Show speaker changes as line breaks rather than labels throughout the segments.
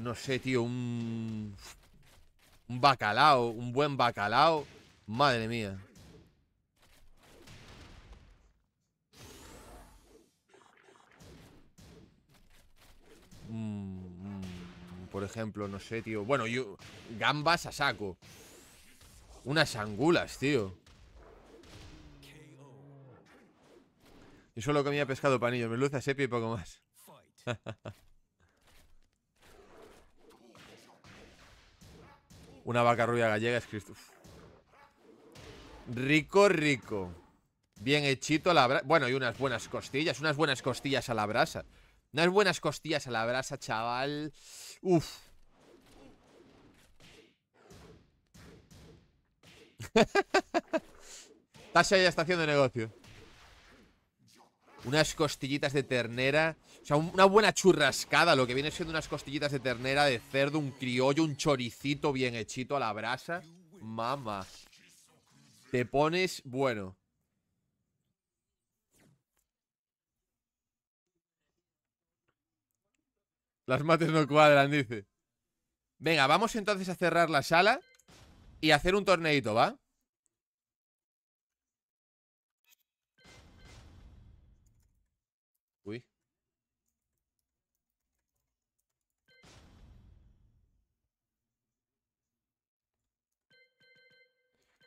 no sé, tío, un... Un bacalao, un buen bacalao. Madre mía. Mm, mm, por ejemplo, no sé, tío. Bueno, yo... Gambas a saco. Unas angulas, tío. Yo solo comía pescado panillo, merluza, sepia y poco más. Una vaca rubia gallega es Cristo. Rico, rico. Bien hechito a la brasa. Bueno, y unas buenas costillas. Unas buenas costillas a la brasa. Unas buenas costillas a la brasa, chaval. Uf. Tasha ya está haciendo negocio unas costillitas de ternera, o sea, una buena churrascada, lo que viene siendo unas costillitas de ternera, de cerdo, un criollo, un choricito bien hechito a la brasa. Mamá. Te pones bueno. Las mates no cuadran, dice. Venga, vamos entonces a cerrar la sala y hacer un torneito, ¿va?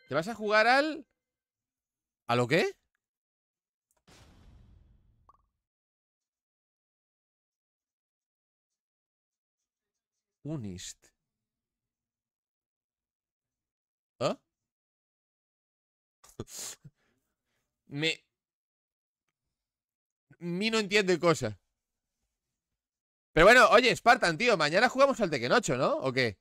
Te vas a jugar al... ¿A lo qué? Unist. ¿Ah? Me... Mi no entiende cosa. Pero bueno, oye, Spartan, tío, mañana jugamos al Tekken 8, ¿no? ¿O qué?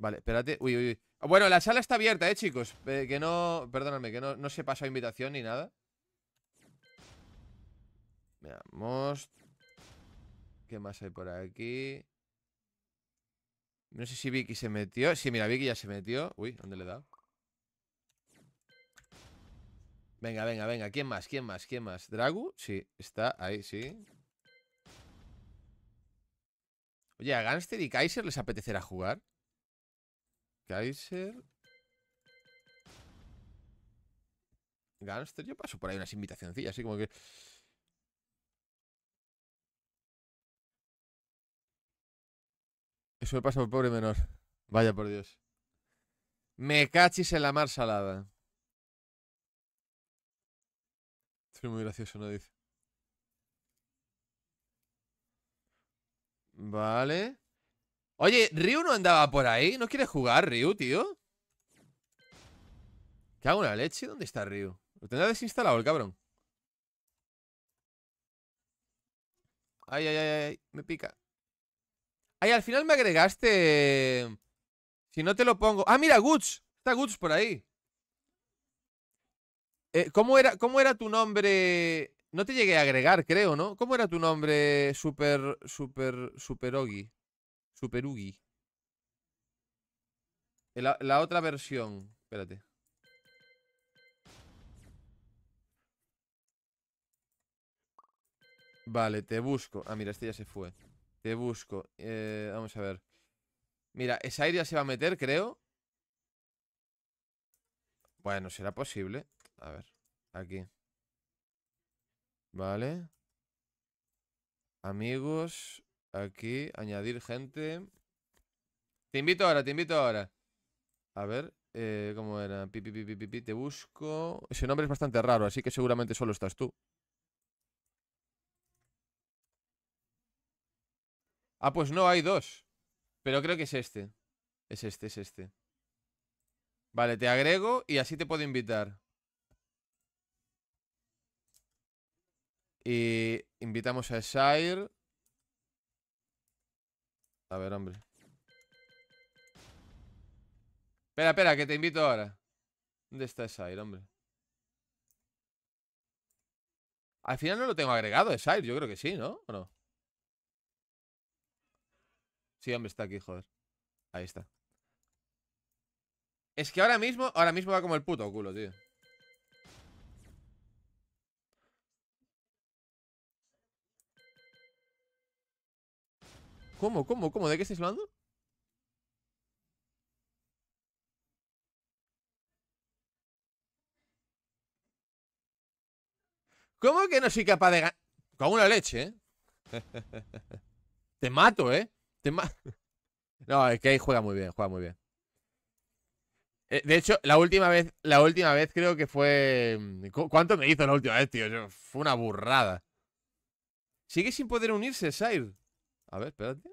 Vale, espérate. Uy, uy, uy. Ah, bueno, la sala está abierta, eh, chicos. Eh, que no... Perdóname, que no, no se pasó invitación ni nada. Veamos. ¿Qué más hay por aquí? No sé si Vicky se metió. Sí, mira, Vicky ya se metió. Uy, ¿dónde le he dado? Venga, venga, venga. ¿Quién más? ¿Quién más? ¿Quién más? ¿Dragu? Sí, está ahí, sí. Oye, ¿a Gangster y Kaiser les apetecerá jugar? Kaiser. Gangster. Yo paso por ahí unas invitacioncillas, así como que... Eso me pasa por pobre menor. Vaya por Dios. Me cachis en la mar salada. Estoy muy gracioso, ¿no? Dice. Vale. Oye, Ryu no andaba por ahí. ¿No quiere jugar Ryu, tío? ¿Qué hago una leche? ¿Dónde está Ryu? Lo tendrá desinstalado el cabrón. Ay, ay, ay, ay. Me pica. Ay, al final me agregaste... Eh, si no te lo pongo... Ah, mira, Guts. Está Guts por ahí. Eh, ¿cómo, era, ¿Cómo era tu nombre? No te llegué a agregar, creo, ¿no? ¿Cómo era tu nombre Super... Super... Super Super Ugi. Eh, la, otra versión. Espérate. Vale, te busco. Ah, mira, este ya se fue. Te busco. Eh, vamos a ver. Mira, esa ya se va a meter, creo. Bueno, será posible. A ver, aquí. Vale. Amigos. Aquí, añadir gente. Te invito ahora, te invito ahora. A ver, eh, ¿cómo era? Pi, pi, pi, te busco. Ese nombre es bastante raro, así que seguramente solo estás tú. Ah, pues no, hay dos. Pero creo que es este. Es este, es este. Vale, te agrego y así te puedo invitar. Y invitamos a Shire. A ver, hombre. Espera, espera, que te invito ahora. ¿Dónde está Sire, hombre? Al final no lo tengo agregado, Sire. Yo creo que sí, ¿no? ¿O no? Sí, hombre, está aquí, joder. Ahí está. Es que ahora mismo, ahora mismo va como el puto culo, tío. ¿Cómo, cómo, cómo? ¿De qué estáis hablando? ¿Cómo que no soy capaz de ganar? Con una leche, ¿eh? Te mato, ¿eh? Te mato. no, es que ahí juega muy bien, juega muy bien. Eh, de hecho, la última vez, la última vez creo que fue. Mm, ¿Cuánto me hizo la última vez, tío? fue una burrada. Sigue sin poder unirse, Sire. A ver, espérate.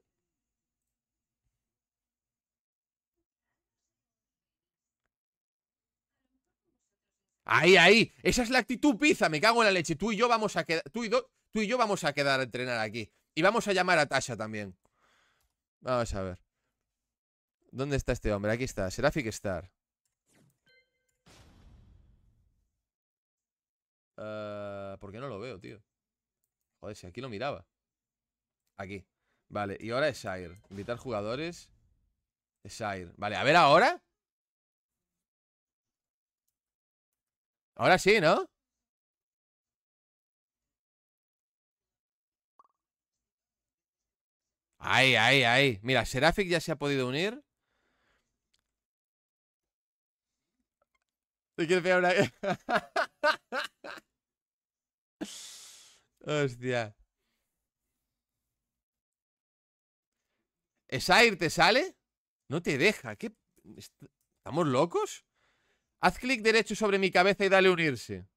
Ahí, ahí. Esa es la actitud pizza. Me cago en la leche. Tú y yo vamos a quedar. Tú y, yo vamos a quedar a entrenar aquí. Y vamos a llamar a Tasha también. Vamos a ver. ¿Dónde está este hombre? Aquí está. Seraphic Star. Eh, ¿Por qué no lo veo, tío? Joder, si aquí lo miraba. Aquí. Vale, y ahora es Air Invitar jugadores. Es Air Vale, a ver ahora. Ahora sí, ¿no? Ahí, ahí, ahí. Mira, Serafic ya se ha podido unir. ¿Te pegar Hostia. ¿Esair te sale? No te deja. ¿Qué? ¿Estamos locos? Haz clic derecho sobre mi cabeza y dale unirse.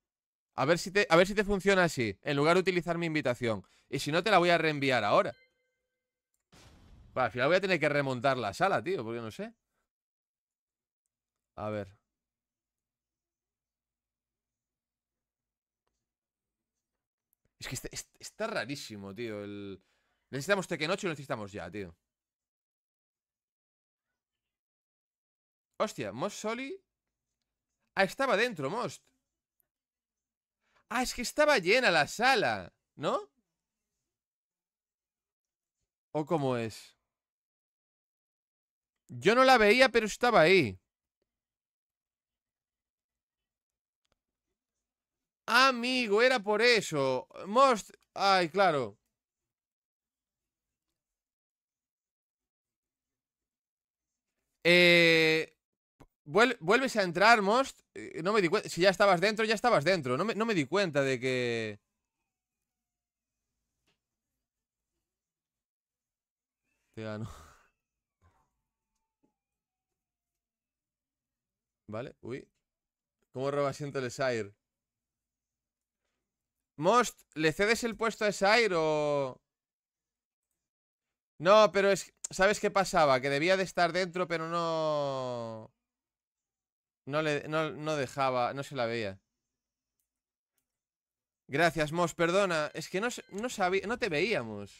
A ver, si te, a ver si te funciona así, en lugar de utilizar mi invitación. Y si no, te la voy a reenviar ahora. al final voy a tener que remontar la sala, tío, porque no sé. A ver. Es que este, este, está, rarísimo, tío. Necesitamos Tekken 8 y necesitamos ya, tío. Hostia, Most Soli. Ah, estaba dentro, Most. Ah, es que estaba llena la sala, ¿no? ¿O cómo es? Yo no la veía, pero estaba ahí. Amigo, era por eso. Most... Ay, claro. Eh vuelves a entrar, Most. Eh, no me di cuenta. Si ya estabas dentro, ya estabas dentro. No me, di cuenta de que... Te gano. Vale, uy. ¿Cómo roba siento el Sire? Most, ¿le cedes el puesto a Sire o...? No, pero es... ¿Sabes qué pasaba? Que debía de estar dentro, pero no... No, le, dejaba, no se la veía. Gracias, Mos, perdona. Es que no, no sabía, no te veíamos.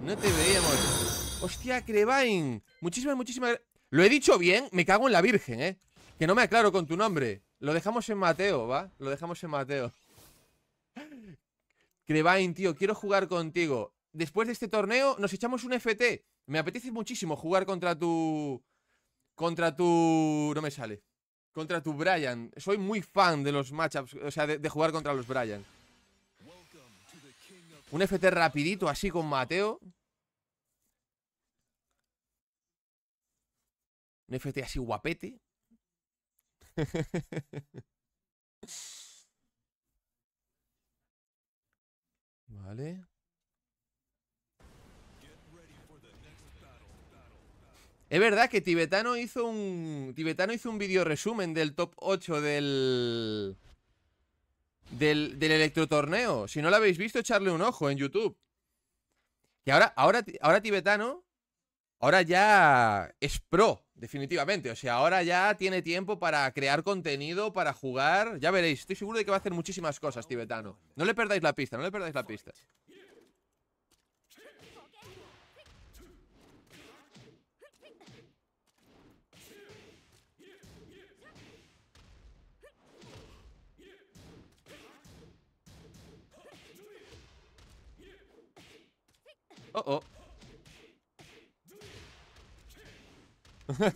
No te veíamos. Hostia, Crevain. Muchísimas, muchísimas... Lo he dicho bien, me cago en la virgen, ¿eh? Que no me aclaro con tu nombre. Lo dejamos en Mateo, ¿va? Lo dejamos en Mateo. Crevain, tío, quiero jugar contigo. Después de este torneo nos echamos un FT. Me apetece muchísimo jugar contra tu... Contra tu... No me sale. Contra tu Brian. Soy muy fan de los matchups, o sea, de, jugar contra los Brian. Un FT rapidito así con Mateo. Un FT así guapete. vale. Es verdad que Tibetano hizo un. Tibetano hizo un video resumen del top 8 del. Del, del electrotorneo. Si no lo habéis visto, echarle un ojo en YouTube. Y ahora, ahora, ahora Tibetano. Ahora ya es pro, definitivamente. O sea, ahora ya tiene tiempo para crear contenido, para jugar. Ya veréis, estoy seguro de que va a hacer muchísimas cosas, Tibetano. No le perdáis la pista, no le perdáis la pista. Oh, oh.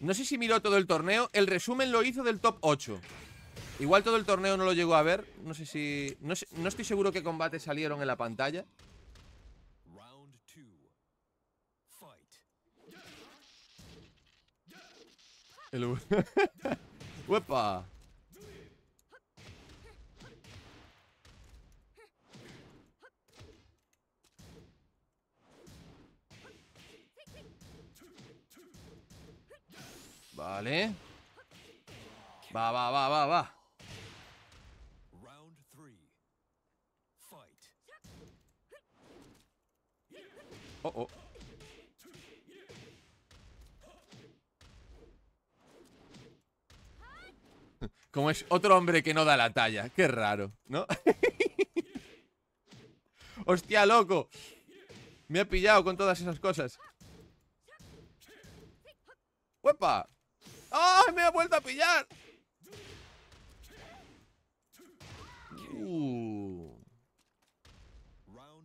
no sé si miró todo el torneo. El resumen lo hizo del top 8. Igual todo el torneo no lo llegó a ver. No sé si... No, estoy seguro qué combates salieron en la pantalla. El... Vale. Va, va, va, va, va. Oh, oh. Como es otro hombre que no da la talla. Qué raro, ¿no? ¡Hostia, loco! Me ha pillado con todas esas cosas. ¡Huepa! ¡Ay, me ha vuelto a pillar! Uh.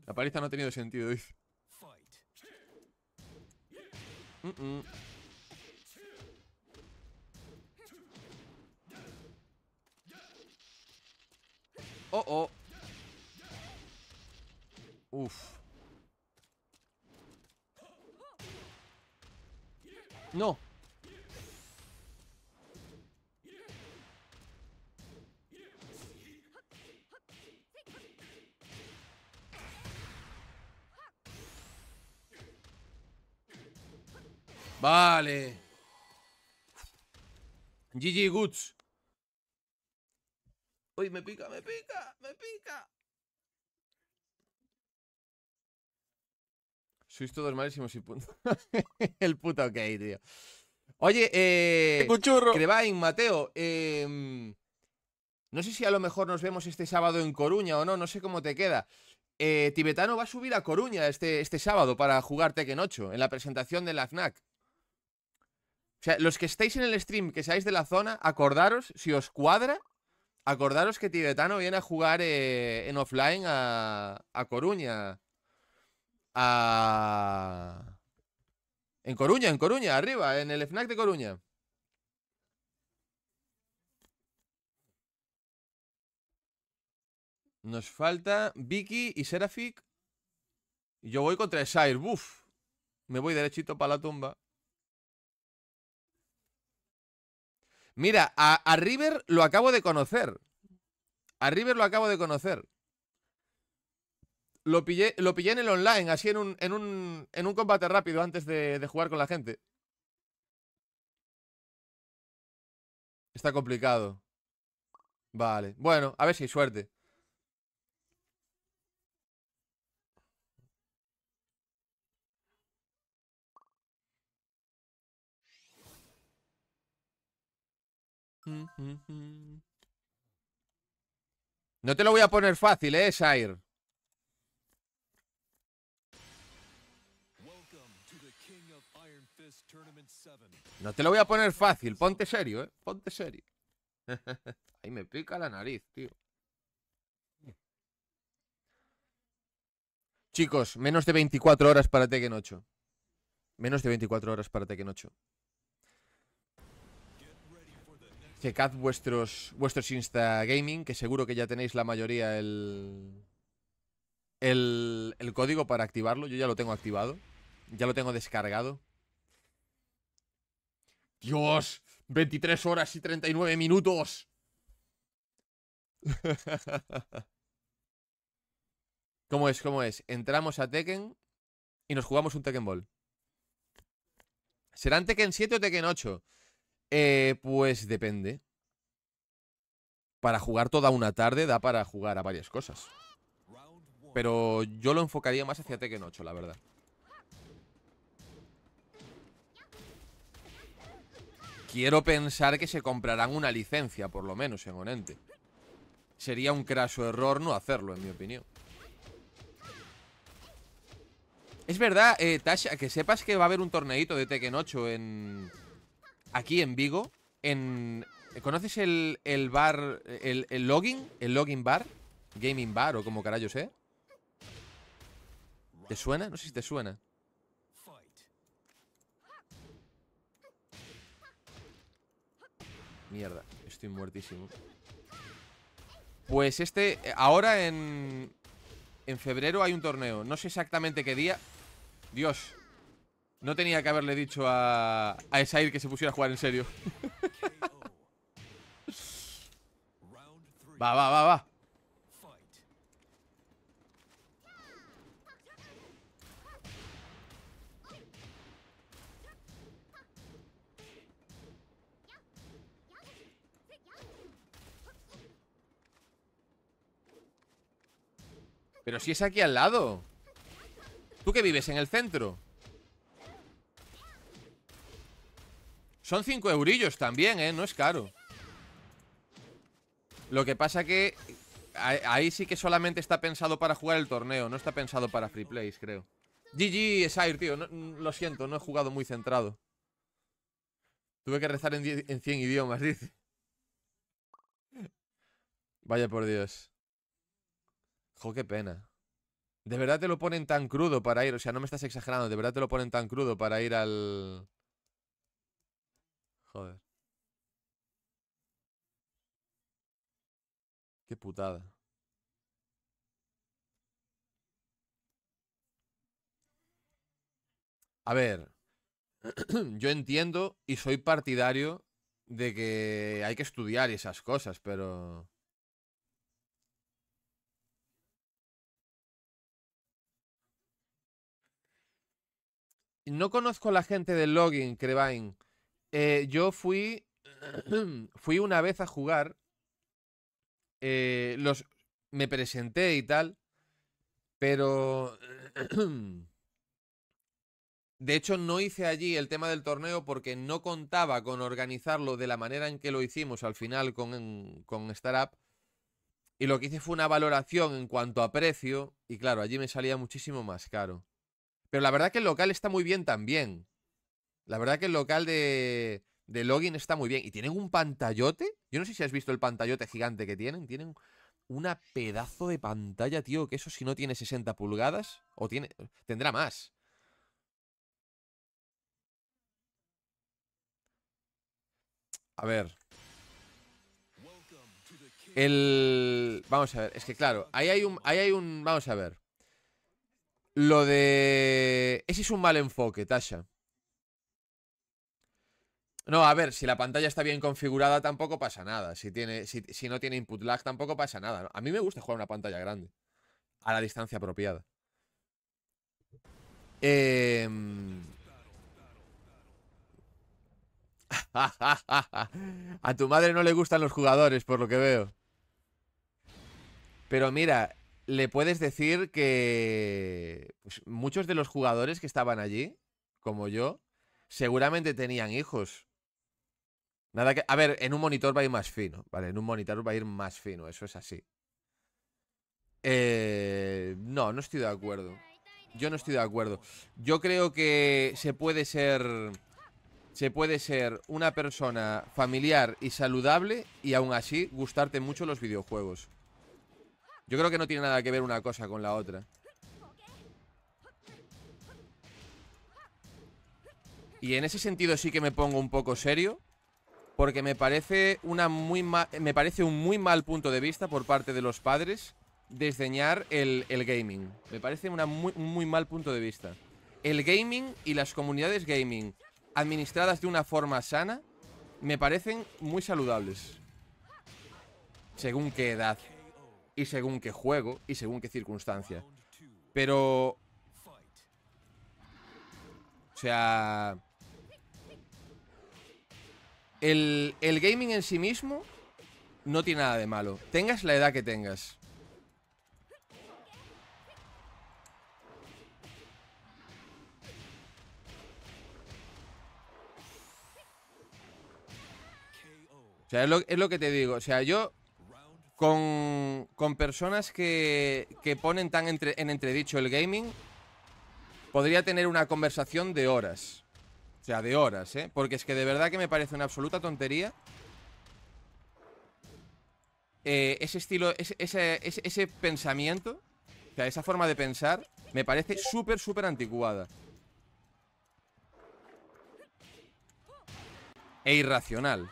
La paliza no ha tenido sentido, hoy
Oh, oh. Uf. No.
Vale. GG Goods. Uy, me pica, me pica, me pica. Sois todos malísimos y punto. El que ok, tío. Oye, eh. Crevain, Mateo, em, No sé si a lo mejor nos vemos este sábado en Coruña o no, no sé cómo te queda. Eh, Tibetano va a subir a Coruña este, este sábado para jugar Tekken 8 en la presentación de la FNAC. O sea, los que estáis en el stream, que seáis de la zona, acordaros, si os cuadra, acordaros que Tibetano viene a jugar eh, en offline a, Coruña. A... En Coruña, en Coruña, arriba, en el FNAC de Coruña. Nos falta Vicky y Serafic. Yo voy contra Sire. Buf. Me voy derechito para la tumba. Mira, a, River lo acabo de conocer. A River lo acabo de conocer. Lo pillé, lo pillé en el online, así en un, en un, en un combate rápido antes de, de jugar con la gente. Está complicado. Vale. Bueno, a ver si hay suerte. No te lo voy a poner fácil, ¿eh, Shire? No te lo voy a poner fácil, ponte serio, ¿eh? Ponte serio. Ahí me pica la nariz, tío. Chicos, menos de 24 horas para Tekken 8. Menos de 24 horas para Tekken 8 checad vuestros, vuestros Insta Gaming, que seguro que ya tenéis la mayoría el, el, el código para activarlo. Yo ya lo tengo activado. Ya lo tengo descargado. Dios, 23 horas y 39 minutos. ¿Cómo es? ¿Cómo es? Entramos a Tekken y nos jugamos un Tekken Ball. ¿Serán Tekken 7 o Tekken 8? Eh, pues depende. Para jugar toda una tarde da para jugar a varias cosas. Pero yo lo enfocaría más hacia Tekken 8, la verdad. Quiero pensar que se comprarán una licencia, por lo menos, en Onente. Sería un craso error no hacerlo, en mi opinión. Es verdad, eh, Tasha, que sepas que va a haber un torneito de Tekken 8 en aquí en Vigo, en... Eh, ¿Conoces el, bar, el, login? ¿El login bar? ¿Gaming bar o como carayos, sé? Eh? ¿Te suena? No sé si te suena. Mierda, estoy muertísimo. Pues este, eh, ahora en... En febrero hay un torneo. No sé exactamente qué día. Dios, no tenía que haberle dicho a, a Esair que se pusiera a jugar en serio. va, va, va, va. Pero si es aquí al lado. ¿Tú que vives en el centro? Son 5 eurillos también, ¿eh? No es caro. Lo que pasa que ahí sí que solamente está pensado para jugar el torneo, no está pensado para free plays, creo. GG, Sire, tío. lo siento, no he jugado muy centrado. Tuve que rezar en, en 100 idiomas, dice. Vaya por Dios. Jo, qué pena. ¿De verdad te lo ponen tan crudo para ir? O sea, no me estás exagerando. ¿De verdad te lo ponen tan crudo para ir al... Joder. Qué putada. A ver, yo entiendo y soy partidario de que hay que estudiar esas cosas, pero... No conozco a la gente del Login, en eh, yo fui, fui una vez a jugar. Eh, los, me presenté y tal. Pero... De hecho, no hice allí el tema del torneo porque no contaba con organizarlo de la manera en que lo hicimos al final con, con Startup. Y lo que hice fue una valoración en cuanto a precio. Y claro, allí me salía muchísimo más caro. Pero la verdad que el local está muy bien también. La verdad que el local de, de login está muy bien. Y tienen un pantallote. Yo no sé si has visto el pantallote gigante que tienen. Tienen una pedazo de pantalla, tío, que eso si no tiene 60 pulgadas, o tiene, tendrá más. A ver. El... Vamos a ver, es que claro, ahí hay un... Ahí hay un... Vamos a ver. Lo de... Ese es un mal enfoque, Tasha. No, a ver, si la pantalla está bien configurada tampoco pasa nada. Si, tiene, si, no tiene input lag tampoco pasa nada. A mí me gusta jugar una pantalla grande. A la distancia apropiada. Em, a tu madre no le gustan los jugadores, por lo que veo. Pero mira, le puedes decir que pues, muchos de los jugadores que estaban allí, como yo, seguramente tenían hijos que. A ver, en un monitor va a ir más fino, ¿vale? En un monitor va a ir más fino, eso es así. Eh, no, no estoy de acuerdo. Yo no estoy de acuerdo. Yo creo que se puede ser. Se puede ser una persona familiar y saludable y aún así gustarte mucho los videojuegos. Yo creo que no tiene nada que ver una cosa con la otra. Y en ese sentido sí que me pongo un poco serio porque me parece, una muy me parece un muy mal punto de vista por parte de los padres desdeñar el, gaming. Me parece una muy, un muy mal punto de vista. El gaming y las comunidades gaming administradas de una forma sana me parecen muy saludables. Según qué edad, y según qué juego, y según qué circunstancia. Pero... O sea el, gaming en sí mismo no tiene nada de malo. Tengas la edad que tengas. O sea, es lo, que te digo. O sea, yo con, personas que, que ponen tan en entredicho el gaming, podría tener una conversación de horas. O sea, de horas, ¿eh? Porque es que de verdad que me parece una absoluta tontería eh, ese estilo, ese, ese, ese, ese, pensamiento, o sea, esa forma de pensar, me parece súper, súper anticuada. E irracional.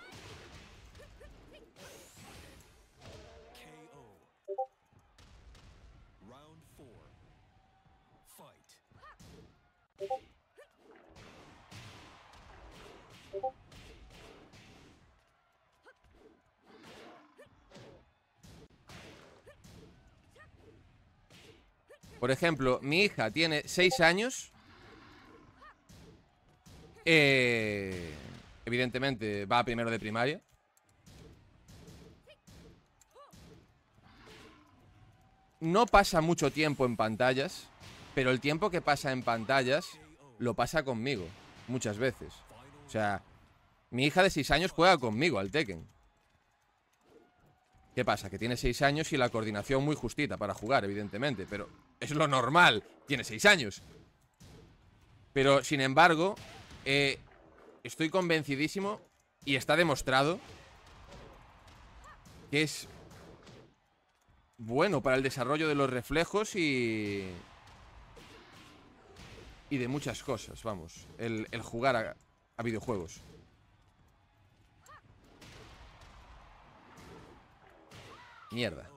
Por ejemplo, mi hija tiene 6 años. Eh, evidentemente va a primero de primaria. No pasa mucho tiempo en pantallas, pero el tiempo que pasa en pantallas lo pasa conmigo, muchas veces. O sea, mi hija de 6 años juega conmigo al Tekken. ¿Qué pasa? Que tiene 6 años y la coordinación muy justita para jugar, evidentemente, pero es lo normal. Tiene seis años. Pero, sin embargo, eh, estoy convencidísimo y está demostrado que es bueno para el desarrollo de los reflejos y... Y de muchas cosas, vamos. El, jugar a, a videojuegos. Mierda.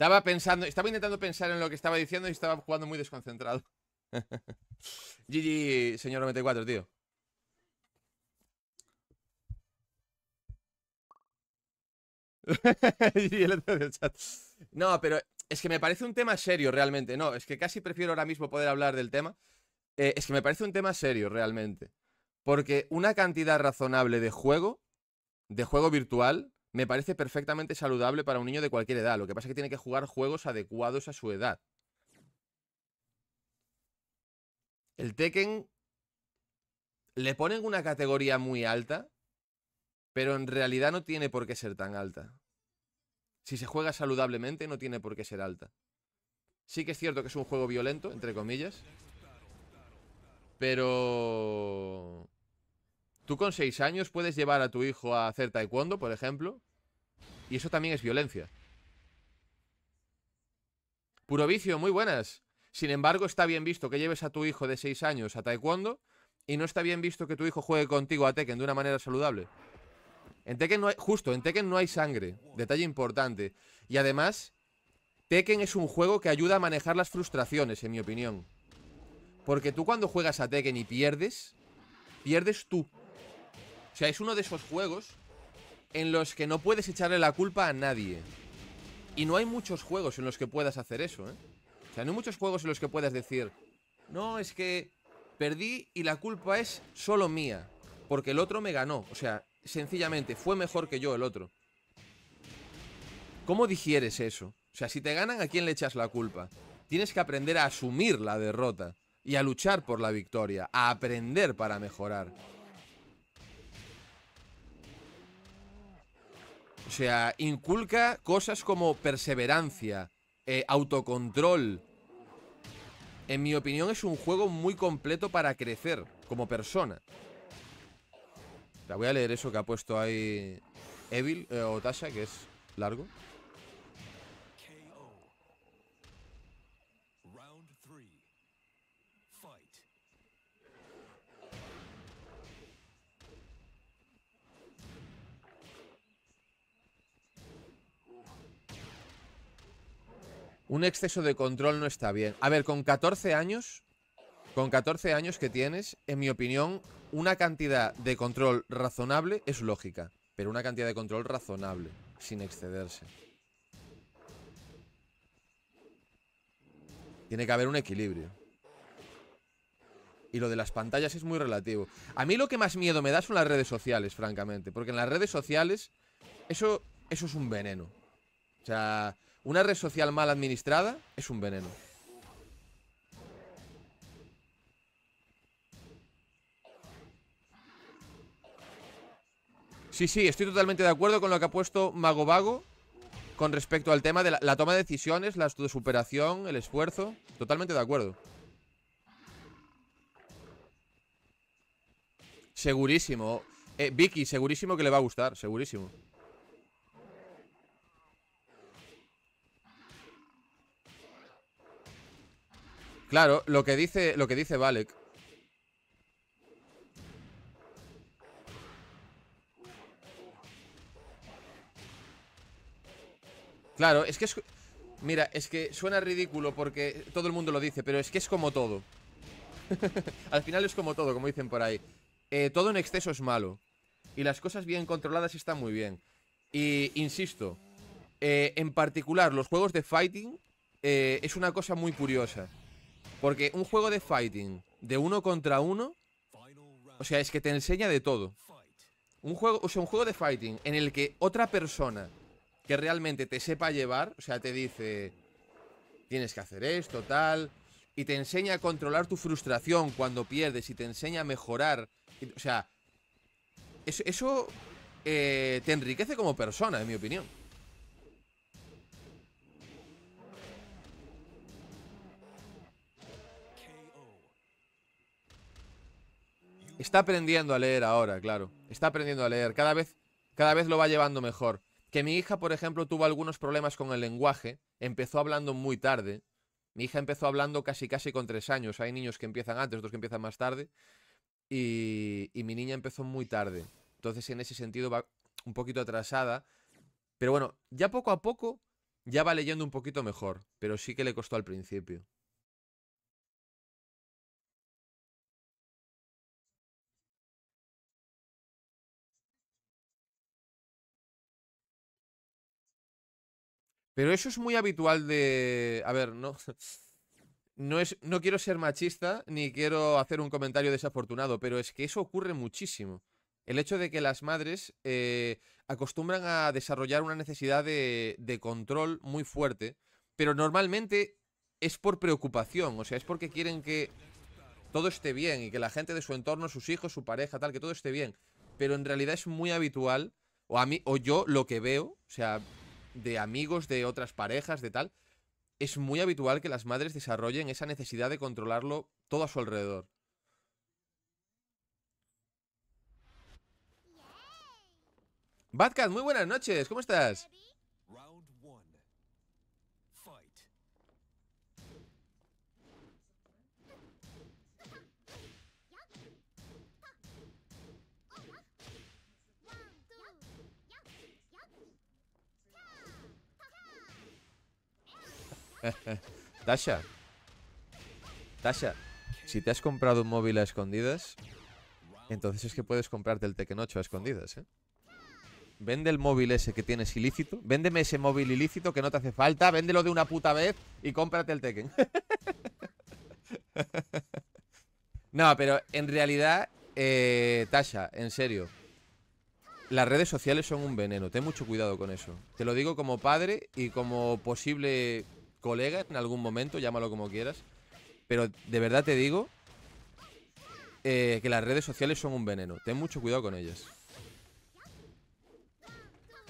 Estaba pensando, estaba intentando pensar en lo que estaba diciendo y estaba jugando muy desconcentrado. GG, señor 94, tío. no, pero es que me parece un tema serio realmente. No, es que casi prefiero ahora mismo poder hablar del tema. Eh, es que me parece un tema serio realmente. Porque una cantidad razonable de juego, de juego virtual, me parece perfectamente saludable para un niño de cualquier edad. Lo que pasa es que tiene que jugar juegos adecuados a su edad. El Tekken le ponen una categoría muy alta, pero en realidad no tiene por qué ser tan alta. Si se juega saludablemente, no tiene por qué ser alta. Sí que es cierto que es un juego violento, entre comillas. Pero... Tú con seis años puedes llevar a tu hijo a hacer taekwondo, por ejemplo. Y eso también es violencia. Puro vicio, muy buenas. Sin embargo, está bien visto que lleves a tu hijo de seis años a taekwondo y no está bien visto que tu hijo juegue contigo a Tekken de una manera saludable. En no justo, en Tekken no hay sangre, detalle importante. Y además, Tekken es un juego que ayuda a manejar las frustraciones, en mi opinión. Porque tú cuando juegas a Tekken y pierdes, pierdes tú sea, es uno de esos juegos en los que no puedes echarle la culpa a nadie. Y no hay muchos juegos en los que puedas hacer eso, ¿eh? O sea, no hay muchos juegos en los que puedas decir, no, es que perdí y la culpa es solo mía, porque el otro me ganó. O sea, sencillamente, fue mejor que yo el otro. ¿Cómo digieres eso? O sea, si te ganan, ¿a quién le echas la culpa? Tienes que aprender a asumir la derrota y a luchar por la victoria, a aprender para mejorar. O sea, inculca cosas como perseverancia, eh, autocontrol. En mi opinión es un juego muy completo para crecer como persona. La voy a leer eso que ha puesto ahí Evil eh, o Tasha, que es largo. Un exceso de control no está bien. A ver, con 14 años, con 14 años que tienes, en mi opinión, una cantidad de control razonable es lógica, pero una cantidad de control razonable, sin excederse. Tiene que haber un equilibrio. Y lo de las pantallas es muy relativo. A mí lo que más miedo me da son las redes sociales, francamente, porque en las redes sociales eso, eso es un veneno. O sea, una red social mal administrada es un veneno. Sí, sí, estoy totalmente de acuerdo con lo que ha puesto Mago Vago con respecto al tema de la, toma de decisiones, la superación, el esfuerzo. Totalmente de acuerdo. Segurísimo. Eh, Vicky, segurísimo que le va a gustar, segurísimo. Claro, lo que dice, lo que dice Valek. Claro, es que es... Mira, es que suena ridículo porque todo el mundo lo dice, pero es que es como todo. Al final es como todo, como dicen por ahí. Eh, todo en exceso es malo. Y las cosas bien controladas están muy bien. Y insisto, eh, en particular los juegos de fighting eh, es una cosa muy curiosa. Porque un juego de fighting de uno contra uno, o sea, es que te enseña de todo. Un juego, o sea, un juego de fighting en el que otra persona que realmente te sepa llevar, o sea, te dice, tienes que hacer esto, tal, y te enseña a controlar tu frustración cuando pierdes y te enseña a mejorar. o sea, eso, eh, te enriquece como persona, en mi opinión. Está aprendiendo a leer ahora, claro. Está aprendiendo a leer. Cada vez, cada vez lo va llevando mejor. Que mi hija, por ejemplo, tuvo algunos problemas con el lenguaje. Empezó hablando muy tarde. Mi hija empezó hablando casi casi con tres años. Hay niños que empiezan antes, otros que empiezan más tarde. y mi niña empezó muy tarde. Entonces, en ese sentido, va un poquito atrasada. Pero bueno, ya poco a poco ya va leyendo un poquito mejor. Pero sí que le costó al principio. Pero eso es muy habitual de... A ver, no... No, es, no quiero ser machista ni quiero hacer un comentario desafortunado, pero es que eso ocurre muchísimo. El hecho de que las madres eh, acostumbran a desarrollar una necesidad de, de control muy fuerte, pero normalmente es por preocupación, o sea, es porque quieren que todo esté bien y que la gente de su entorno, sus hijos, su pareja, tal, que todo esté bien. Pero en realidad es muy habitual, o a mí, o yo lo que veo, o sea, de amigos de otras parejas, de tal, es muy habitual que las madres desarrollen esa necesidad de controlarlo todo a su alrededor. Batcat, muy buenas noches, ¿cómo estás? Tasha. Tasha, si te has comprado un móvil a escondidas, entonces es que puedes comprarte el Tekken 8 a escondidas, ¿eh? Vende el móvil ese que tienes ilícito. Véndeme ese móvil ilícito que no te hace falta. Véndelo de una puta vez y cómprate el Tekken. no, pero en realidad, eh, Tasha, en serio. Las redes sociales son un veneno. Ten mucho cuidado con eso. Te lo digo como padre y como posible colega en algún momento, llámalo como quieras. Pero de verdad te digo eh, que las redes sociales son un veneno. Ten mucho cuidado con ellas.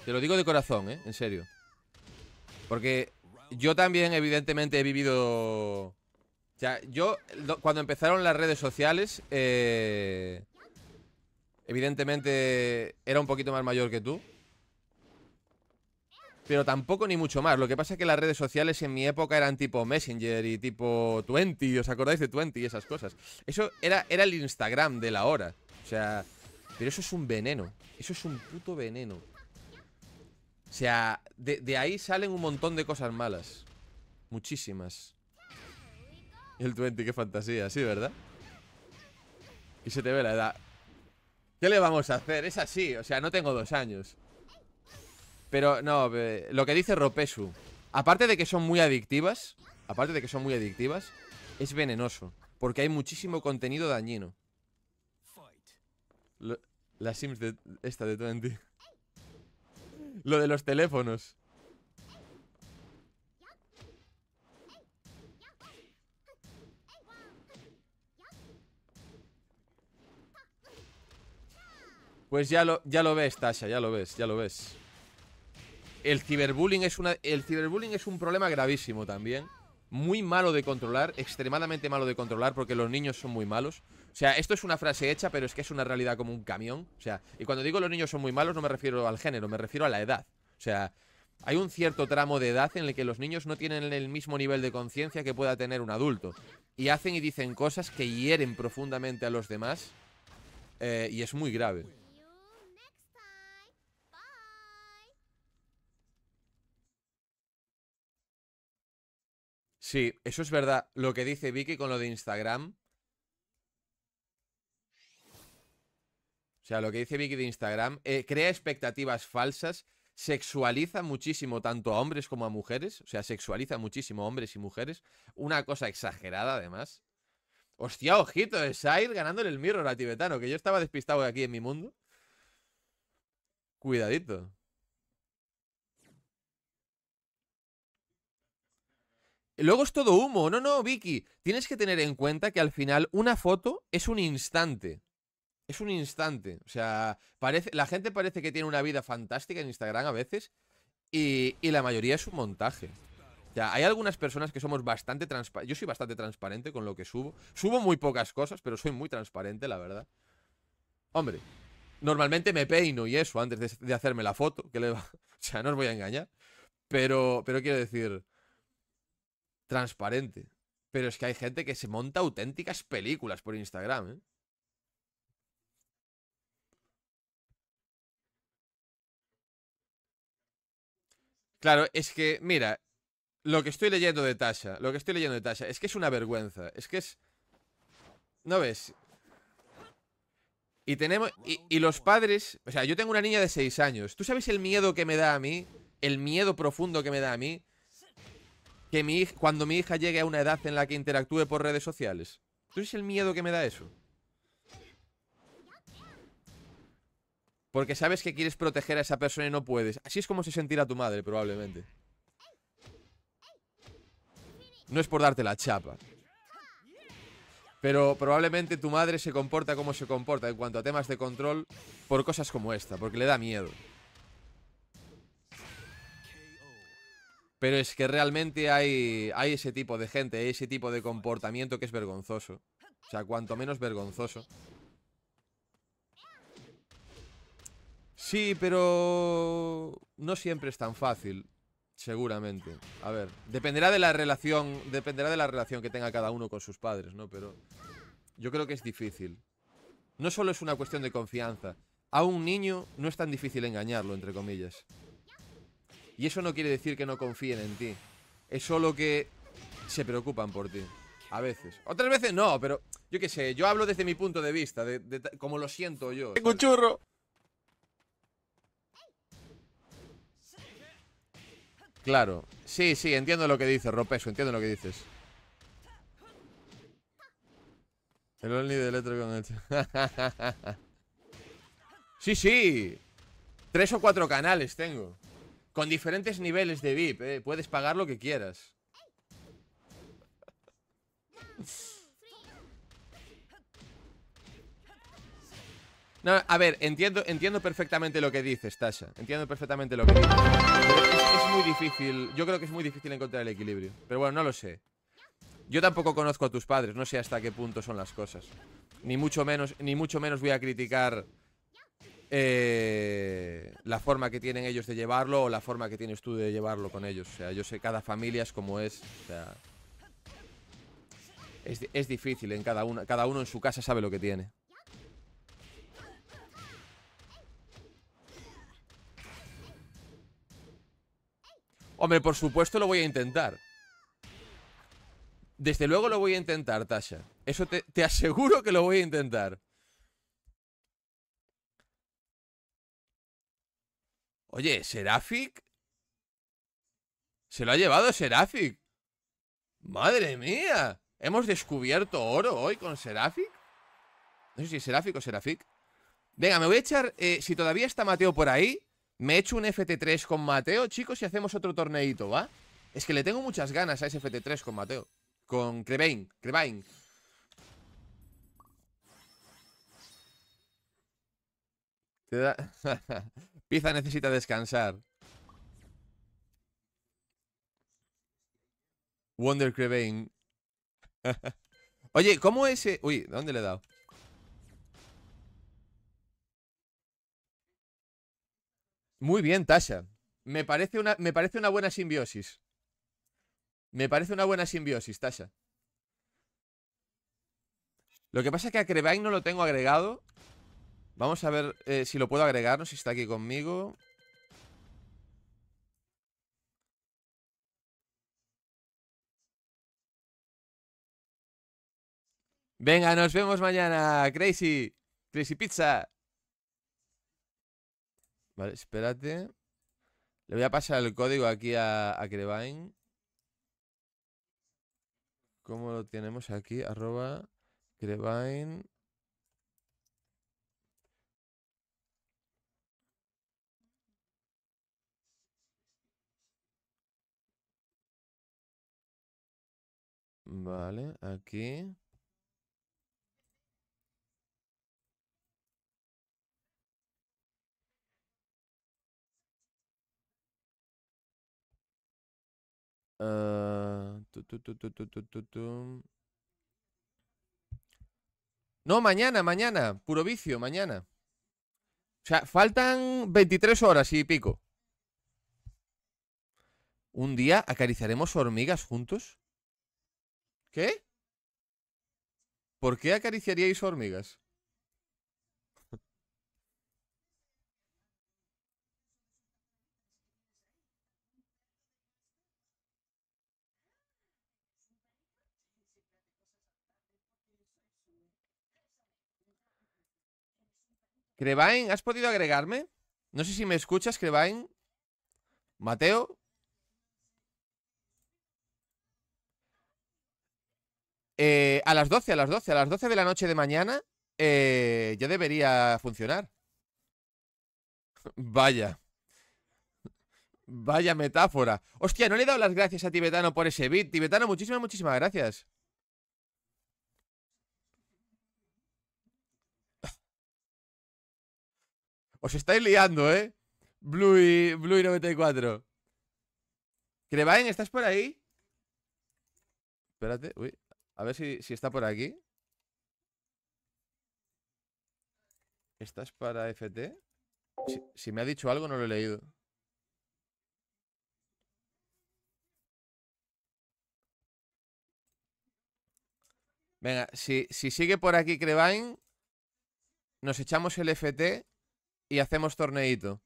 Te lo digo de corazón, ¿eh? En serio. Porque yo también, evidentemente, he vivido... O yo, cuando empezaron las redes sociales, eh, evidentemente era un poquito más mayor que tú pero tampoco ni mucho más. Lo que pasa es que las redes sociales en mi época eran tipo Messenger y tipo Twenty, ¿os acordáis de Twenty y esas cosas? Eso era, era el Instagram de la hora. O sea, pero eso es un veneno. Eso es un puto veneno. O sea, de, de ahí salen un montón de cosas malas. Muchísimas. El Twenty, qué fantasía, sí, ¿verdad? Y se te ve la edad. ¿Qué le vamos a hacer? Es así, o sea, no tengo dos años. Pero no, eh, lo que dice Ropesu, aparte de que son muy adictivas, aparte de que son muy adictivas, es venenoso, porque hay muchísimo contenido dañino. Lo, la Sims de esta de 20. Lo de los teléfonos. Pues ya lo, ya lo ves, Tasha, ya lo ves, ya lo ves el ciberbullying es el es un problema gravísimo también, muy malo de controlar, extremadamente malo de controlar porque los niños son muy malos. O sea, esto es una frase hecha, pero es que es una realidad como un camión. O sea, y cuando digo los niños son muy malos no me refiero al género, me refiero a la edad. O sea, hay un cierto tramo de edad en el que los niños no tienen el mismo nivel de conciencia que pueda tener un adulto. Y hacen y dicen cosas que hieren profundamente a los demás. Eh, y es muy grave. Sí, eso es verdad. Lo que dice Vicky con lo de Instagram. O sea, lo que dice Vicky de Instagram, eh, crea expectativas falsas, sexualiza muchísimo tanto a hombres como a mujeres. O sea, sexualiza muchísimo a hombres y mujeres. Una cosa exagerada, además. Hostia, ojito, de Sair ganándole el mirror a tibetano, que yo estaba despistado aquí en mi mundo. Cuidadito. Luego es todo humo. No, no, Vicky. Tienes que tener en cuenta que al final una foto es un instante. Es un instante. O sea, parece, la gente parece que tiene una vida fantástica en Instagram a veces. Y, la mayoría es un montaje. O sea, hay algunas personas que somos bastante transparentes. Yo soy bastante transparente con lo que subo. Subo muy pocas cosas, pero soy muy transparente, la verdad. Hombre, normalmente me peino y eso antes de, hacerme la foto. Que le o sea, no os voy a engañar. Pero, pero quiero decir transparente. Pero es que hay gente que se monta auténticas películas por Instagram, ¿eh? Claro, es que, mira, lo que estoy leyendo de Tasha, lo que estoy leyendo de Tasha, es que es una vergüenza, es que es... ¿No ves? Y tenemos... Y, los padres... O sea, yo tengo una niña de 6 años. ¿Tú sabes el miedo que me da a mí? El miedo profundo que me da a mí que mi hija, cuando mi hija llegue a una edad en la que interactúe por redes sociales. ¿Tú es el miedo que me da eso? Porque sabes que quieres proteger a esa persona y no puedes. Así es como se sentirá tu madre, probablemente. No es por darte la chapa. Pero probablemente tu madre se comporta como se comporta en cuanto a temas de control por cosas como esta, porque le da miedo. Pero es que realmente hay, ese tipo de gente, ese tipo de comportamiento que es vergonzoso. O sea, cuanto menos vergonzoso. Sí, pero no siempre es tan fácil, seguramente. A ver, dependerá de la relación, dependerá de la relación que tenga cada uno con sus padres, ¿no? Pero yo creo que es difícil. No solo es una cuestión de confianza. A un niño no es tan difícil engañarlo, entre comillas. Y eso no quiere decir que no confíen en ti. Es solo que se preocupan por ti. A veces. Otras veces no, pero yo qué sé, yo hablo desde mi punto de vista, de, como lo siento yo. Tengo un churro. Claro. Sí, sí, entiendo lo que dices, Ropeso, entiendo lo que dices. El only de letra con el... sí, sí. Tres o cuatro canales tengo. Con diferentes niveles de VIP, eh. Puedes pagar lo que quieras. No, a ver, entiendo, entiendo perfectamente lo que dices, Tasha. Entiendo perfectamente lo que dices. Es, muy difícil. Yo creo que es muy difícil encontrar el equilibrio. Pero bueno, no lo sé. Yo tampoco conozco a tus padres, no sé hasta qué punto son las cosas. Ni mucho menos, ni mucho menos voy a criticar eh, la forma que tienen ellos de llevarlo o la forma que tienes tú de llevarlo con ellos. O sea, yo sé cada familia es como es. O sea, es, difícil en cada uno. Cada uno en su casa sabe lo que tiene. Hombre, por supuesto lo voy a intentar. Desde luego lo voy a intentar, Tasha. Eso te, te, aseguro que lo voy a intentar. Oye, ¿Seraphic? Se lo ha llevado Serafic. Madre mía. Hemos descubierto oro hoy con Serafic. No sé si es Serafic o Serafic. Venga, me voy a echar... Eh, si todavía está Mateo por ahí, me echo un FT3 con Mateo, chicos, y hacemos otro torneito, ¿va? Es que le tengo muchas ganas a ese FT3 con Mateo. Con Crevain. Crevain. Te da... Pizza necesita descansar. Wonder Crevain. Oye, ¿cómo ese...? Uy, ¿dónde le he dado? Muy bien, Tasha. Me parece una, me parece una buena simbiosis. Me parece una buena simbiosis, Tasha. Lo que pasa es que a Crevain no lo tengo agregado Vamos a ver eh, si lo puedo agregar, no sé si está aquí conmigo. Venga, nos vemos mañana, Crazy. Crazy Pizza. Vale, espérate. Le voy a pasar el código aquí a, a Crevine. ¿Cómo lo tenemos aquí? Arroba Crevine. Vale, aquí. Ah, no, mañana, mañana. Puro vicio, mañana. O sea, faltan 23 horas y pico. ¿Un día acariciaremos hormigas juntos? ¿Qué? ¿Por qué acariciaríais hormigas? Crevain, ¿has podido agregarme? No sé si me escuchas, Crevain. Mateo, Eh, a las 12, a las 12, a las 12 de la noche de mañana eh, ya debería funcionar. Vaya. Vaya metáfora. Hostia, no le he dado las gracias a Tibetano por ese beat. Tibetano, muchísimas, muchísimas gracias. Os estáis liando, ¿eh? Bluey, Bluey 94. Crevain, ¿estás por ahí? Espérate, uy. A ver si, está por aquí. ¿Estás para FT. Si, me ha dicho algo, no lo he leído. Venga, si, si, sigue por aquí Crevain, nos echamos el FT y hacemos torneito.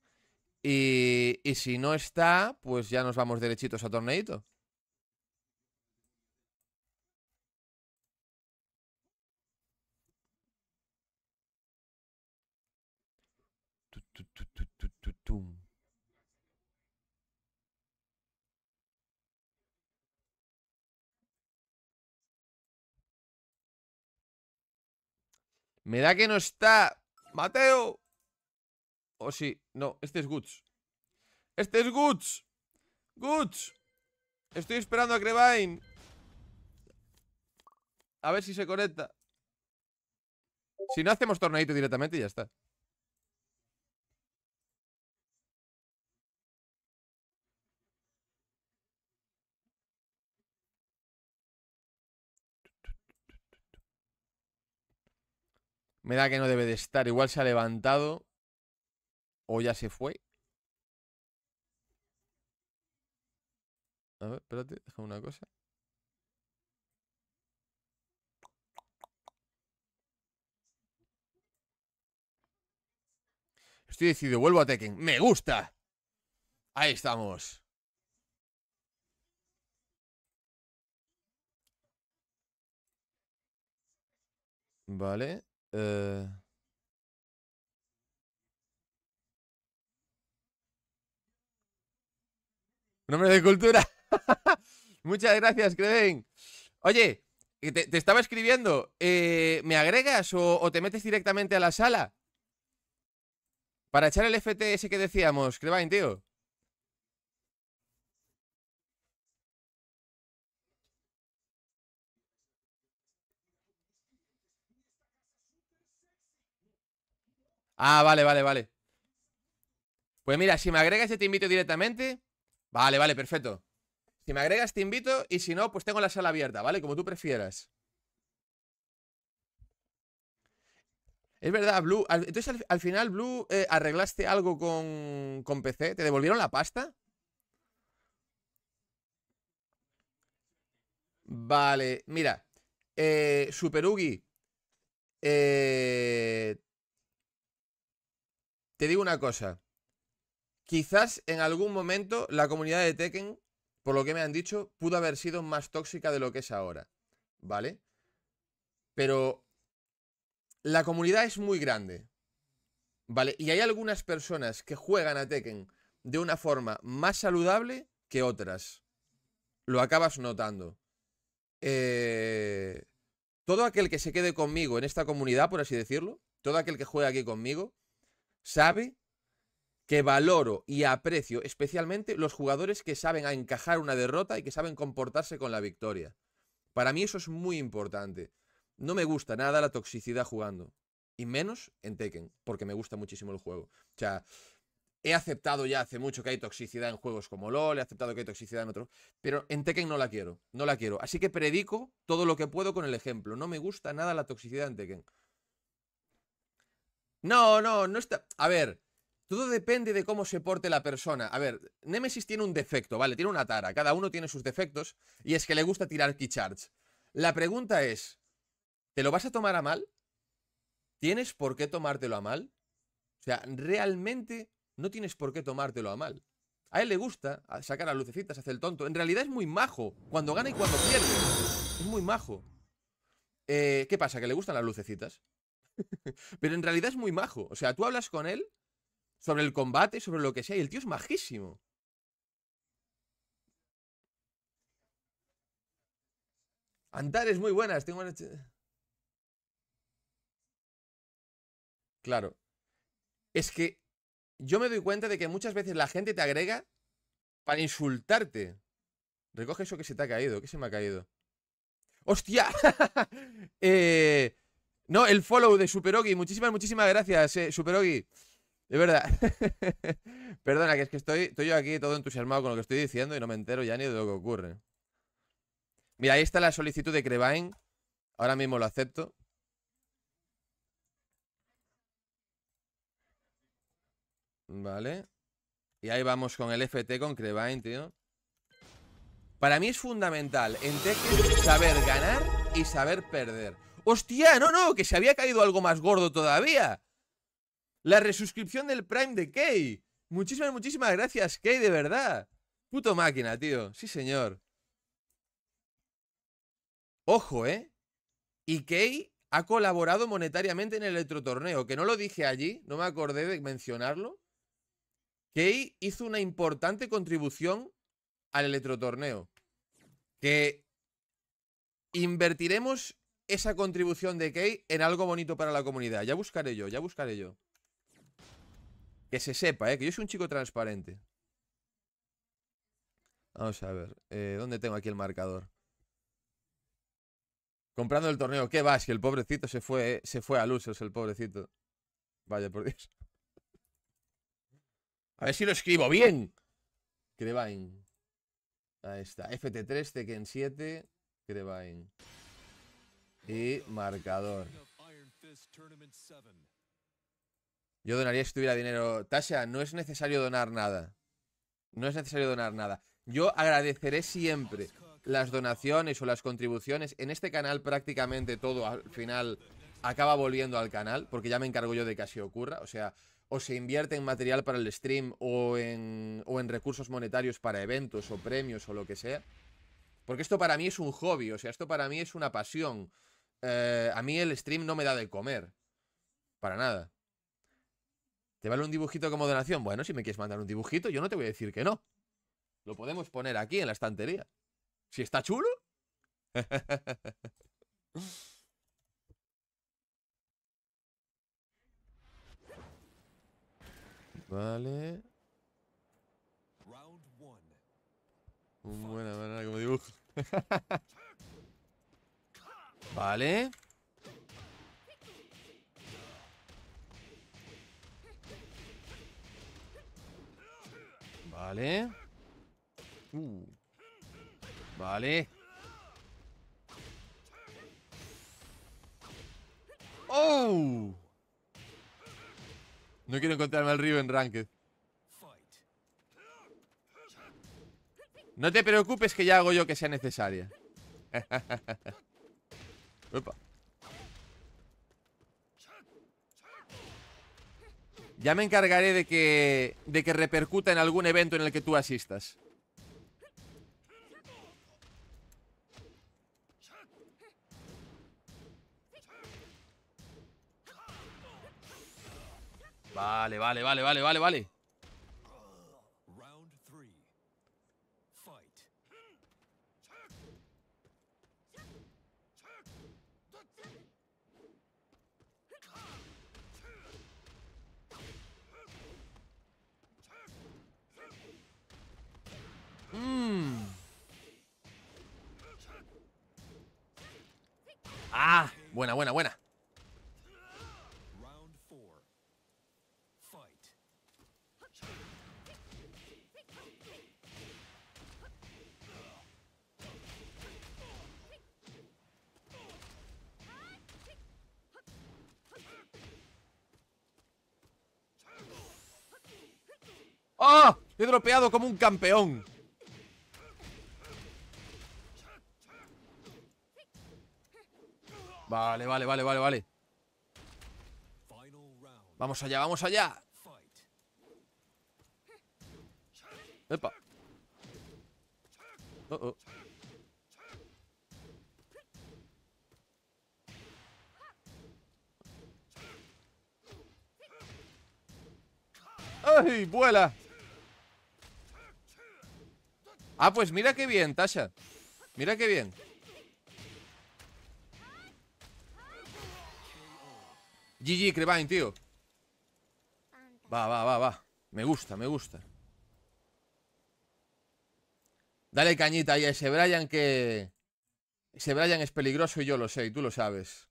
Y, y si no está, pues ya nos vamos derechitos a torneito. Me da que no está Mateo O oh, sí, no, este es Guts Este es Guts Guts Estoy esperando a Crevain A ver si se conecta Si no hacemos tornadito directamente ya está Me da que no debe de estar. Igual se ha levantado. O ya se fue. A ver, espérate, déjame una cosa. Estoy decidido, vuelvo a Tekken. ¡Me gusta! Ahí estamos. Vale. Eh, Nombre de cultura. Muchas gracias, Creven. Oye, eh, te, estaba escribiendo. Eh, ¿Me agregas o, o, te metes directamente a la sala? Para echar el FTS que decíamos, Crevain, tío. Ah, vale, vale, vale. Pues mira, si me agregas y te este invito directamente. Vale, vale, perfecto. Si me agregas, te este invito. Y si no, pues tengo la sala abierta, ¿vale? Como tú prefieras. Es verdad, Blue. Entonces, al, final, Blue, eh, arreglaste algo con, con PC. ¿Te devolvieron la pasta? Vale, mira. Eh, Super Ugi. Eh, te digo una cosa. Quizás en algún momento la comunidad de Tekken, por lo que me han dicho, pudo haber sido más tóxica de lo que es ahora. ¿Vale? Pero la comunidad es muy grande. ¿Vale? Y hay algunas personas que juegan a Tekken de una forma más saludable que otras. Lo acabas notando. Eh, todo aquel que se quede conmigo en esta comunidad, por así decirlo, todo aquel que juega aquí conmigo, sabe que valoro y aprecio especialmente los jugadores que saben encajar una derrota y que saben comportarse con la victoria. Para mí eso es muy importante. No me gusta nada la toxicidad jugando. Y menos en Tekken, porque me gusta muchísimo el juego. O sea, he aceptado ya hace mucho que hay toxicidad en juegos como LOL, he aceptado que hay toxicidad en otros, pero en Tekken no la quiero, no la quiero. Así que predico todo lo que puedo con el ejemplo. No me gusta nada la toxicidad en Tekken. No, no, no está... A ver, todo depende de cómo se porte la persona. A ver, Nemesis tiene un defecto, ¿vale? Tiene una tara, cada uno tiene sus defectos, y es que le gusta tirar keycharts. La pregunta es, ¿te lo vas a tomar a mal? ¿Tienes por qué tomártelo a mal? O sea, realmente no tienes por qué tomártelo a mal. A él le gusta sacar a lucecitas, hace el tonto. En realidad es muy majo, cuando gana y cuando pierde. Es muy majo. Eh, ¿Qué pasa? ¿Que le gustan las lucecitas? Pero en realidad es muy majo. O sea, tú hablas con él sobre el combate, sobre lo que sea, y el tío es majísimo. Antares, muy buenas. Tengo una... Claro. Es que yo me doy cuenta de que muchas veces la gente te agrega para insultarte. Recoge eso que se te ha caído, que se me ha caído. ¡Hostia! eh, no, el follow de Superogi. Muchísimas, muchísimas gracias, eh, Superogi. De verdad. Perdona, que es que estoy, estoy yo aquí todo entusiasmado con lo que estoy diciendo y no me entero ya ni de lo que ocurre. Mira, ahí está la solicitud de Crevain. Ahora mismo lo acepto. Vale. Y ahí vamos con el FT con Crevine, tío. Para mí es fundamental en Tekken saber ganar y saber perder. Hostia, no, no, que se había caído algo más gordo todavía. La resuscripción del Prime de Key. Muchísimas, muchísimas gracias, Key, de verdad. Puto máquina, tío. Sí, señor. Ojo, ¿eh? Y Key ha colaborado monetariamente en el electrotorneo, que no lo dije allí, no me acordé de mencionarlo. Key hizo una importante contribución al electrotorneo. Que invertiremos esa contribución de Key en algo bonito para la comunidad. Ya buscaré yo, ya buscaré yo. Que se sepa, ¿eh? Que yo soy un chico transparente. Vamos a ver. Eh, ¿Dónde tengo aquí el marcador? Comprando el torneo. ¿Qué vas? Que el pobrecito se fue, eh? se fue a el pobrecito. Vaya, por Dios. A ver si lo escribo bien. Crevain. Ahí está. FT3, Tekken 7, Crevain y marcador. Yo donaría si tuviera dinero. Tasha, no es necesario donar nada. No es necesario donar nada. Yo agradeceré siempre las donaciones o las contribuciones. En este canal prácticamente todo al final acaba volviendo al canal, porque ya me encargo yo de que así ocurra. O sea, o se invierte en material para el stream o en, o en recursos monetarios para eventos o premios o lo que sea. Porque esto para mí es un hobby, o sea, esto para mí es una pasión. Eh, a mí el stream no me da de comer. Para nada. ¿Te vale un dibujito como donación? Bueno, si me quieres mandar un dibujito, yo no te voy a decir que no. Lo podemos poner aquí en la estantería. Si está chulo. vale. Un buena manera como dibujo. Vale. Vale. Uh. Vale. ¡Oh! No quiero encontrarme al río en Ranked. No te preocupes que ya hago yo que sea necesaria. Ya me encargaré de que, de que repercuta en algún evento en el que tú asistas. Vale, vale, vale, vale, vale, vale. Ah, buena, buena, buena. ah He dropeado como un campeón. Vale, vale, vale, vale, vale. Vamos allá, vamos allá. Epa. Oh, oh. ¡Ay! ¡Vuela! Ah, pues mira qué bien, Tasha. Mira qué bien. GG Crevine, tío Va, va, va, va Me gusta, me gusta Dale cañita ahí a ese Brian que... Ese Brian es peligroso y yo lo sé, y tú lo sabes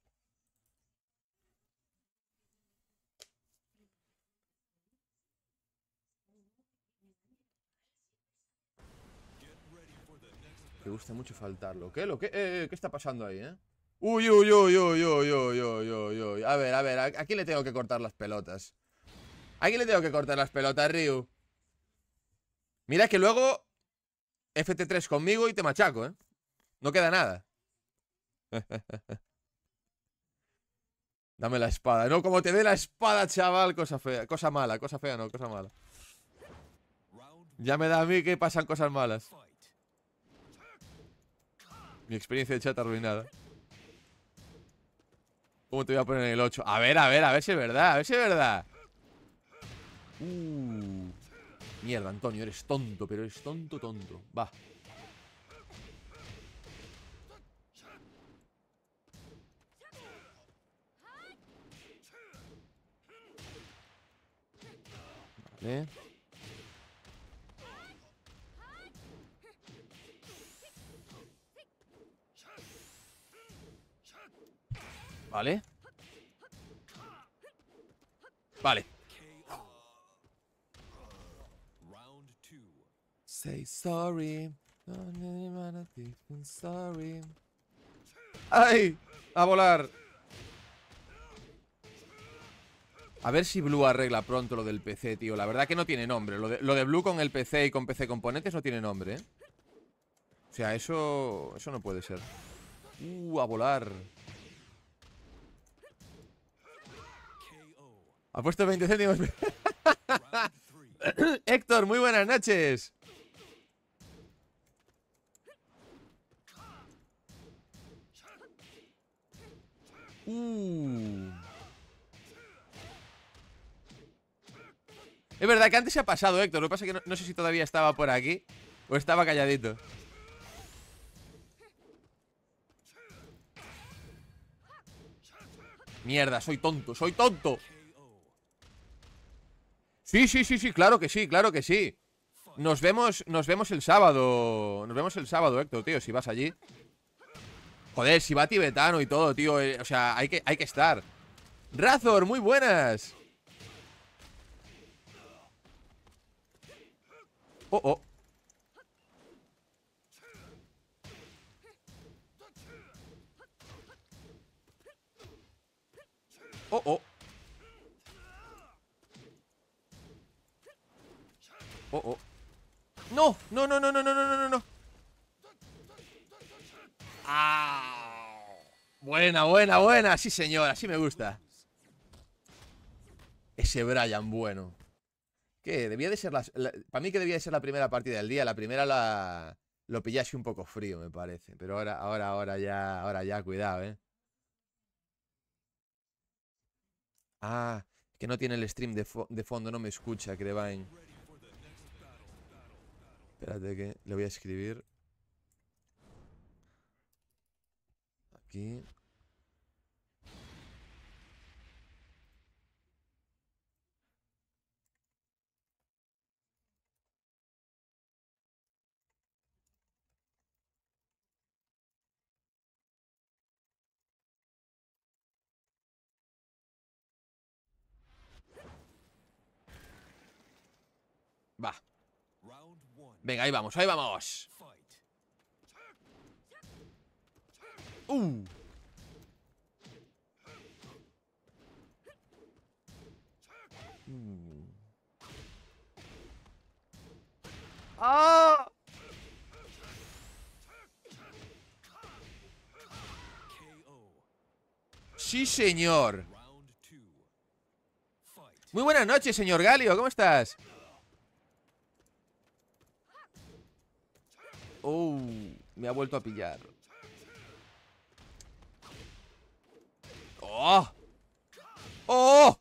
Me gusta mucho faltarlo ¿Qué? ¿Lo qué? Eh, eh, ¿Qué está pasando ahí, eh? Uy, uy, uy, uy, uy, uy, uy, uy, uy. A ver, a ver, aquí le tengo que cortar las pelotas. Aquí le tengo que cortar las pelotas, Ryu. Mira que luego FT3 conmigo y te machaco, ¿eh? No queda nada. Dame la espada. No, como te dé la espada, chaval, cosa fea. Cosa mala, cosa fea no, cosa mala. Ya me da a mí que pasan cosas malas. Mi experiencia de chat arruinada. ¿Cómo te voy a poner el 8? A ver, a ver, a ver si es verdad, a ver si es verdad. Uh, mierda, Antonio, eres tonto, pero eres tonto, tonto. Va. Vale. Vale. Vale. Say sorry. sorry. ¡Ay! A volar. A ver si Blue arregla pronto lo del PC, tío. La verdad que no tiene nombre. Lo de, Blue con el PC y con PC componentes no tiene nombre, ¿eh? O sea, eso... Eso no puede ser. Uh, a volar. Ha puesto 20 céntimos. Héctor, muy buenas noches. Uh. Es verdad que antes se ha pasado, Héctor. Lo que pasa es que no sé si todavía estaba por aquí o estaba calladito. Mierda, soy tonto, soy tonto. Sí, sí, sí, sí, claro que sí, claro que sí. Nos vemos, nos vemos el sábado. Nos vemos el sábado, Héctor, tío, si vas allí. Joder, si va tibetano y todo, tío. Eh, o sea, hay que, hay que estar. Razor, muy buenas. Oh, oh. Oh, oh. Oh, oh, No, no, no, no, no, no, no, no, no. Ah, buena, buena, buena. Sí, señor! así me gusta. Ese Brian bueno. ¿Qué? debía de ser la, Para mí que debía de ser la primera partida del día. La primera la... Lo pillase un poco frío, me parece. Pero ahora, ahora, ahora ya... Ahora ya, cuidado, ¿eh? Ah, que no tiene el stream de, fondo. No me escucha, en... Espérate que le voy a escribir. Aquí. Va. Venga, ahí vamos, ahí vamos. Uh. uh.
Ah.
Sí, señor. Muy buenas noches, señor Galio. ¿Cómo estás? Me ha vuelto a pillar. ¡Oh! ¡Oh!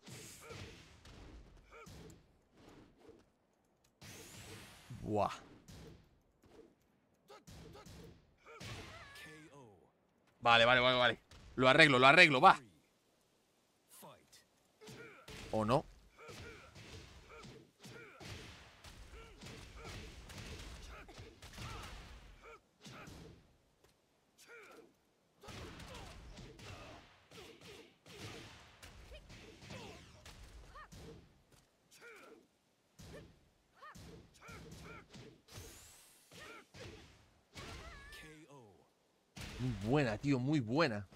Buah. Vale, vale, vale, vale. Lo arreglo, lo arreglo, va. ¿O no? tío, muy buena.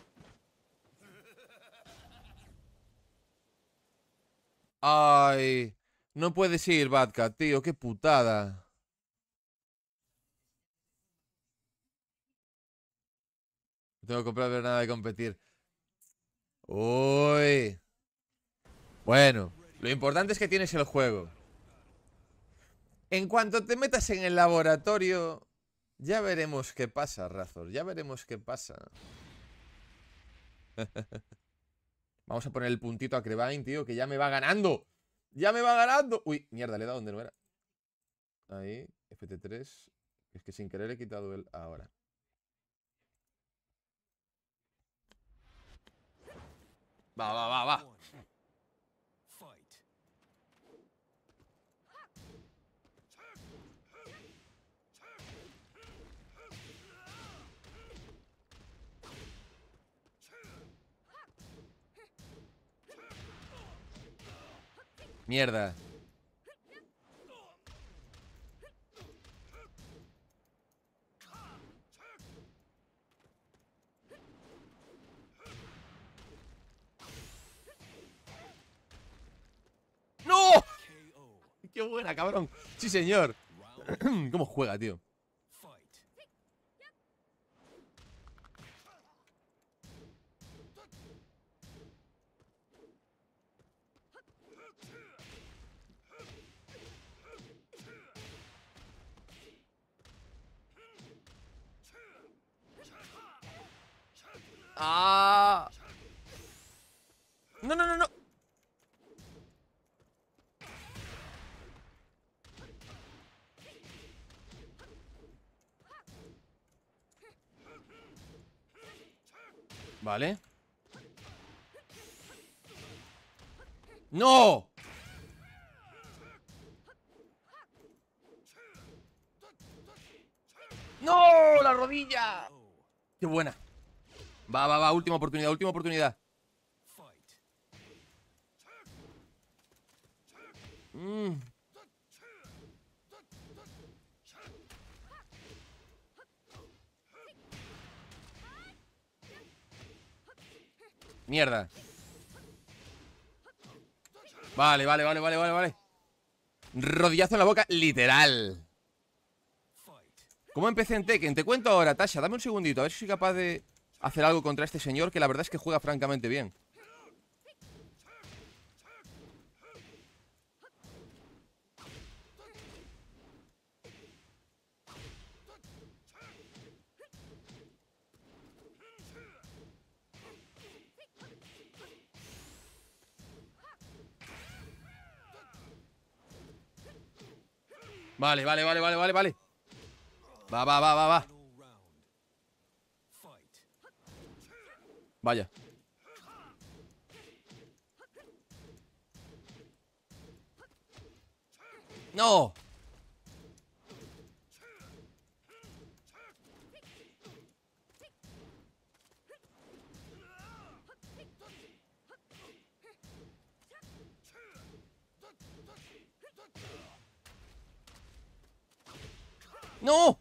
Ay, no puedes ir, Vatka. tío, qué putada. Tengo que comprar nada de competir. Uy. Bueno, lo importante es que tienes el juego. En cuanto te metas en el laboratorio, ya veremos qué pasa, Razor. Ya veremos qué pasa. Vamos a poner el puntito a Crevain, tío, que ya me va ganando. ¡Ya me va ganando! Uy, mierda, le he dado donde no era. Ahí, FT3. Es que sin querer he quitado el... Ahora. Va, va, va, va. Mierda. ¡No! ¡Qué buena, cabrón! Sí, señor. ¿Cómo juega, tío? última oportunidad, última oportunidad. Mm. Mierda. Vale, vale, vale, vale, vale, vale. Rodillazo en la boca, literal. ¿Cómo empecé en Tekken? Te cuento ahora, Tasha. Dame un segundito, a ver si soy capaz de hacer algo contra este señor que la verdad es que juega francamente bien. Vale, vale, vale, vale, vale, vale. Va, va, va, va, va. Vaya. ¡No! ¡No!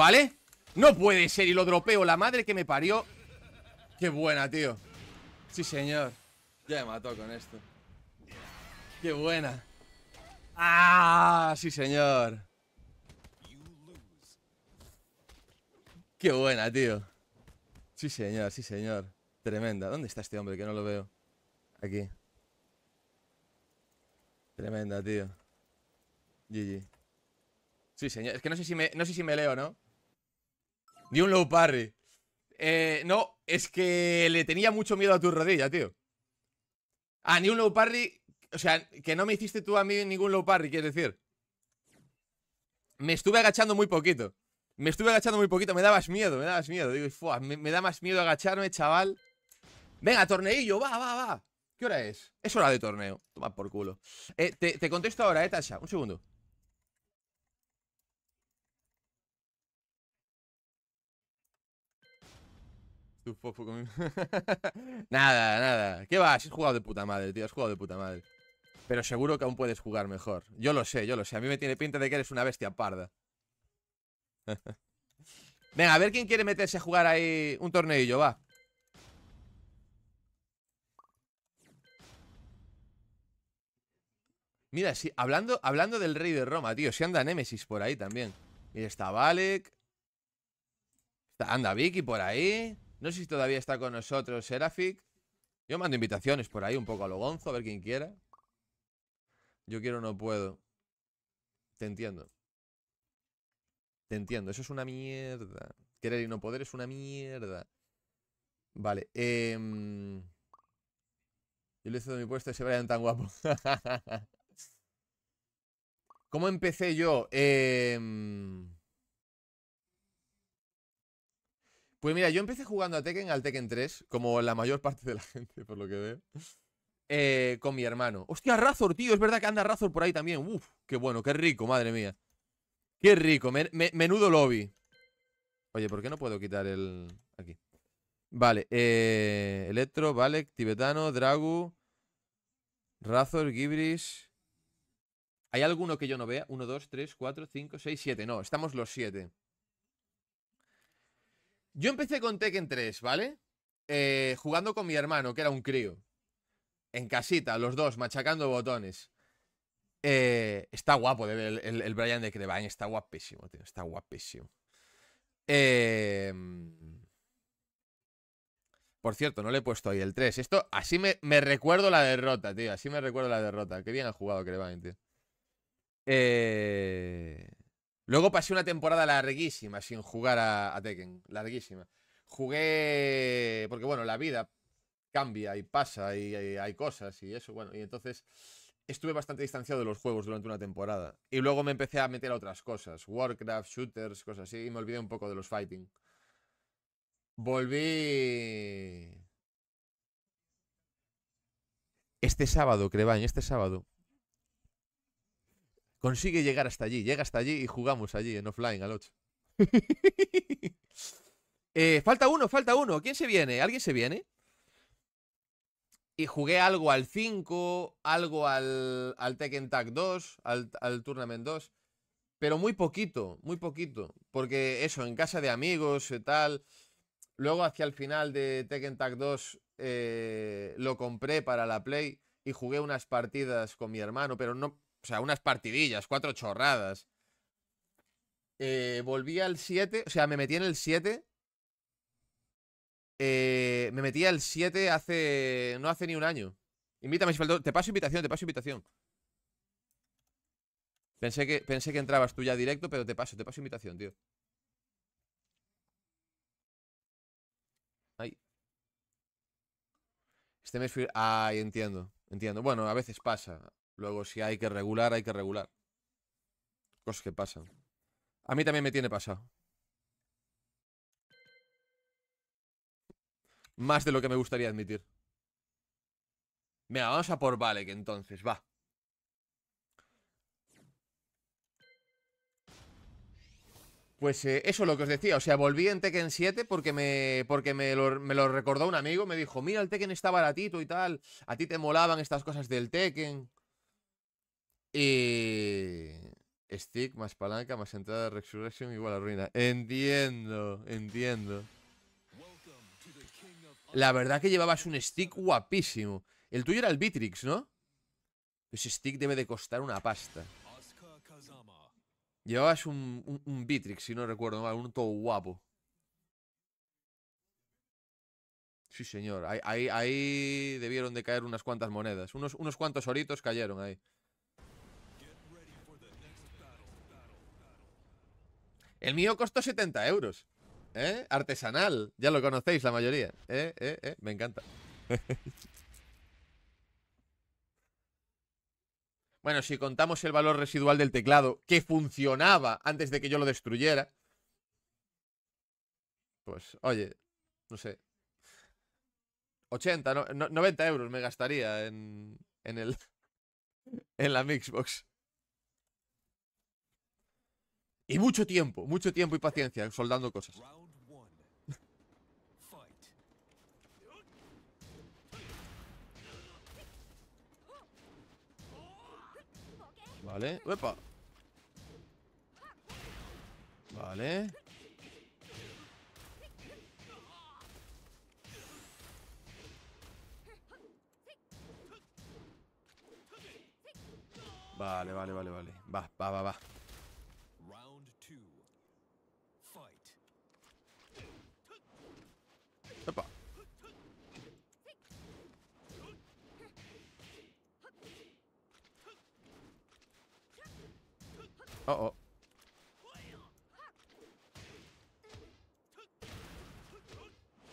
¿Vale? No puede ser y lo dropeo. La madre que me parió. Qué buena, tío. Sí, señor. Ya me mató con esto. Qué buena. Ah, sí, señor. Qué buena, tío. Sí, señor, sí, señor. Tremenda. ¿Dónde está este hombre que no lo veo? Aquí. Tremenda, tío. GG. Sí, señor. Es que no sé si me, no sé si me leo, ¿no? Ni un low parry. Eh, no, es que le tenía mucho miedo a tu rodilla, tío. Ah, ni un low parry. O sea, que no me hiciste tú a mí ningún low parry, quiero decir. Me estuve agachando muy poquito. Me estuve agachando muy poquito, me dabas miedo, me dabas miedo. Digo, me, da más miedo agacharme, chaval. Venga, torneillo, va, va, va. ¿Qué hora es? Es hora de torneo. Toma por culo. Eh, te, te contesto ahora, eh, Tasha. Un segundo. nada, nada. ¿Qué vas? has jugado de puta madre, tío. Has jugado de puta madre. Pero seguro que aún puedes jugar mejor. Yo lo sé, yo lo sé. A mí me tiene pinta de que eres una bestia parda. Venga, a ver quién quiere meterse a jugar ahí un torneillo, va. Mira, sí, hablando, hablando del rey de Roma, tío, si anda Nemesis por ahí también. y está Valek. anda Vicky por ahí. No sé si todavía está con nosotros Serafic. Yo mando invitaciones por ahí un poco a lo gonzo, a ver quién quiera. Yo quiero, no puedo. Te entiendo. Te entiendo, eso es una mierda. Querer y no poder es una mierda. Vale, em, Yo le cedo mi puesto y ese Brian tan guapo. ¿Cómo empecé yo? Eh... Pues mira, yo empecé jugando a Tekken, al Tekken 3, como la mayor parte de la gente, por lo que veo. Eh, con mi hermano. Hostia, Razor, tío, es verdad que anda Razor por ahí también. Uf, qué bueno, qué rico, madre mía. Qué rico, menudo lobby. Oye, ¿por qué no puedo quitar el... aquí? Vale, eh... Electro, Valek, Tibetano, Dragu, Razor, Gibris... ¿Hay alguno que yo no vea? Uno, dos, tres, cuatro, cinco, seis, siete No, estamos los siete yo empecé con Tekken 3, ¿vale? Eh, jugando con mi hermano, que era un crío. En casita, los dos, machacando botones. Eh, está guapo de ver el, Brian de Crevain, está guapísimo, tío, está guapísimo. Em, por cierto, no le he puesto ahí el 3. Esto, así me, me recuerdo la derrota, tío. Así me recuerdo la derrota. Qué bien ha jugado Crevain, tío. Eh... Luego pasé una temporada larguísima sin jugar a, Tekken. Larguísima. Jugué. Porque, bueno, la vida cambia y pasa y, hay cosas y eso, bueno. Y entonces estuve bastante distanciado de los juegos durante una temporada. Y luego me empecé a meter a otras cosas. Warcraft, shooters, cosas así. Y me olvidé un poco de los fighting. Volví... Este sábado, en este sábado. Consigue llegar hasta allí, llega hasta allí y jugamos allí en offline al 8. Eh, falta uno, falta uno. ¿Quién se viene? ¿Alguien se viene? Y jugué algo al 5, algo al, al Tekken Tag 2, al, Tournament 2. Pero muy poquito, muy poquito. Porque eso, en casa de amigos y eh, tal. Luego hacia el final de Tekken Tag 2 eh, lo compré para la Play y jugué unas partidas con mi hermano, pero no, o sea, unas partidillas, cuatro chorradas. Eh, volví al 7, o sea, me metí en el 7. Eh, me metí al 7 hace. no hace ni un año. Invítame, Te paso invitación, te paso invitación. Pensé que, pensé que entrabas tú ya directo, pero te paso, te paso invitación, tío. Ay. Este mes fui. Ay, entiendo. Entiendo. Bueno, a veces pasa. Luego, si hay que regular, hay que regular. Cosas que pasan. A mí también me tiene pasado. Más de lo que me gustaría admitir. Venga, vamos a por que entonces, va. Pues eh, eso es lo que os decía, o sea, volví en Tekken 7 porque, me, porque me, lo, me lo recordó un amigo, me dijo, mira, el Tekken está baratito y tal, a ti te molaban estas cosas del Tekken. Y. Stick más palanca más entrada Resurrection igual a ruina. Entiendo, entiendo. La verdad que llevabas un stick guapísimo. El tuyo era el Bitrix, ¿no? Ese stick debe de costar una pasta. Llevabas un, un, Bitrix, si no recuerdo mal, un todo guapo. Sí, señor. Ahí, debieron de caer unas cuantas monedas. Unos, unos cuantos oritos cayeron ahí. El mío costó 70 euros. ¿Eh? Artesanal. Ya lo conocéis la mayoría. ¿Eh? ¿Eh? ¿Eh? Me encanta. bueno, si contamos el valor residual del teclado que funcionaba antes de que yo lo destruyera. Pues, oye, no sé. 80, 90 euros me gastaría en, en el. En la Mixbox. Y mucho tiempo, mucho tiempo y paciencia soldando cosas. Vale, ¡Epa! Vale Vale, vale, vale, vale Va, va, va, va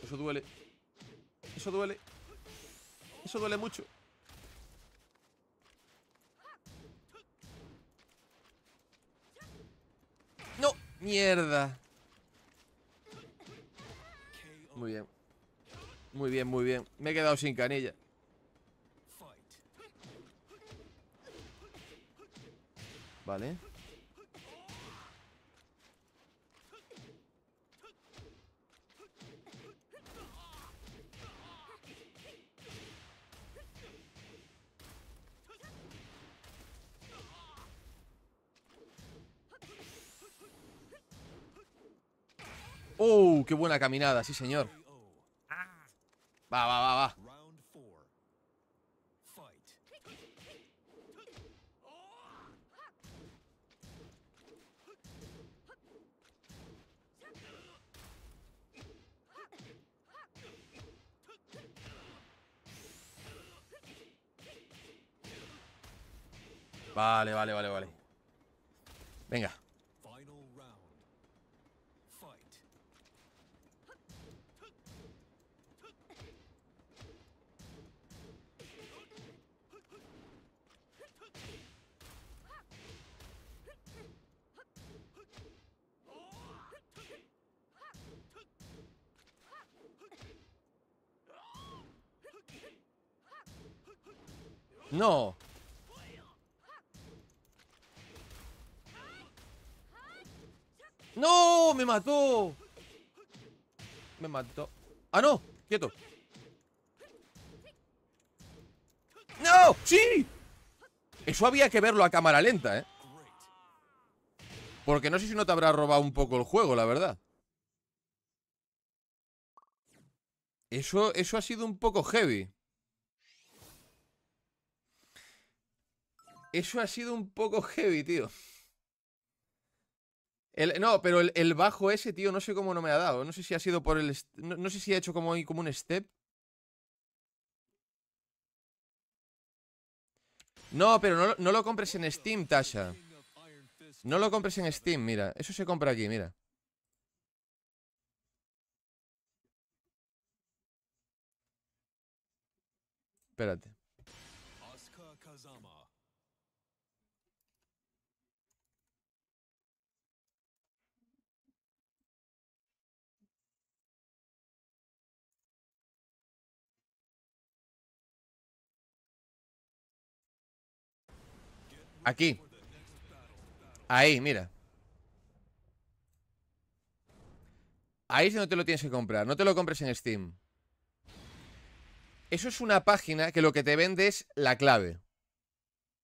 Eso duele. Eso duele. Eso duele mucho. ¡No! ¡Mierda! Muy bien. Muy bien, muy bien. Me he quedado sin canilla. Vale. ¡Oh! ¡Qué buena caminada! Sí, señor. Va, va, va. No. No, me mató. Me mató. Ah, no. Quieto. ¡No! ¡Sí! Eso había que verlo a cámara lenta, ¿eh? Porque no sé si no te habrá robado un poco el juego, la verdad. Eso, eso ha sido un poco heavy. Eso ha sido un poco heavy, tío. no, pero el, bajo ese, tío, no sé cómo no me ha dado. No sé si ha sido por el... No, sé si ha hecho como, como un step. No, pero no, lo compres en Steam, Tasha. No lo compres en Steam, mira. Eso se compra aquí, mira. Espérate. Aquí. Ahí, mira. Ahí es donde te lo tienes que comprar. No te lo compres en Steam. Eso es una página que lo que te vende es la clave.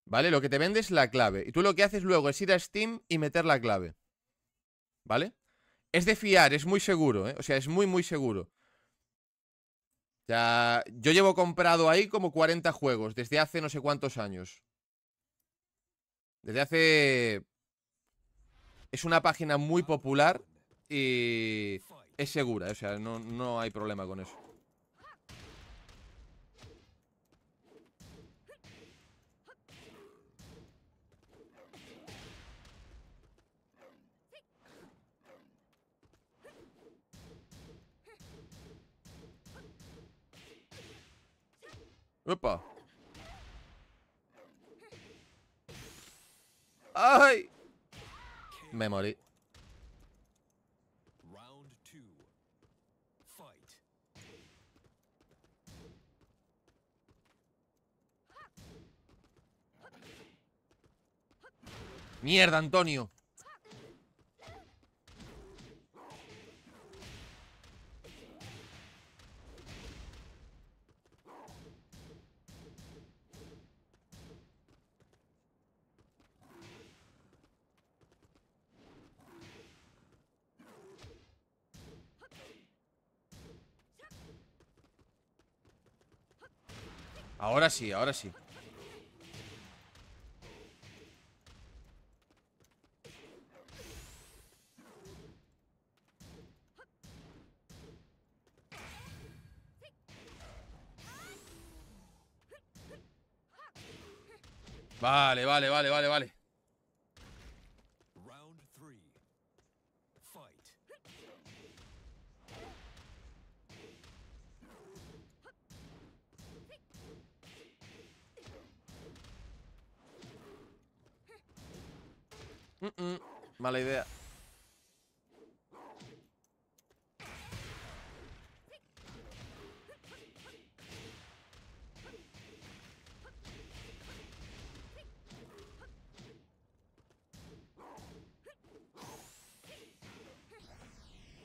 ¿Vale? Lo que te vende es la clave. Y tú lo que haces luego es ir a Steam y meter la clave. ¿Vale? Es de fiar, es muy seguro, ¿eh? O sea, es muy, muy seguro. O sea, yo llevo comprado ahí como 40 juegos desde hace no sé cuántos años. Desde hace... Es una página muy popular y es segura, o sea, no, hay problema con eso. ¡Ay! Me morí. Mierda, Antonio. Ahora sí, ahora sí. Vale, vale, vale, vale, vale. Mala idea.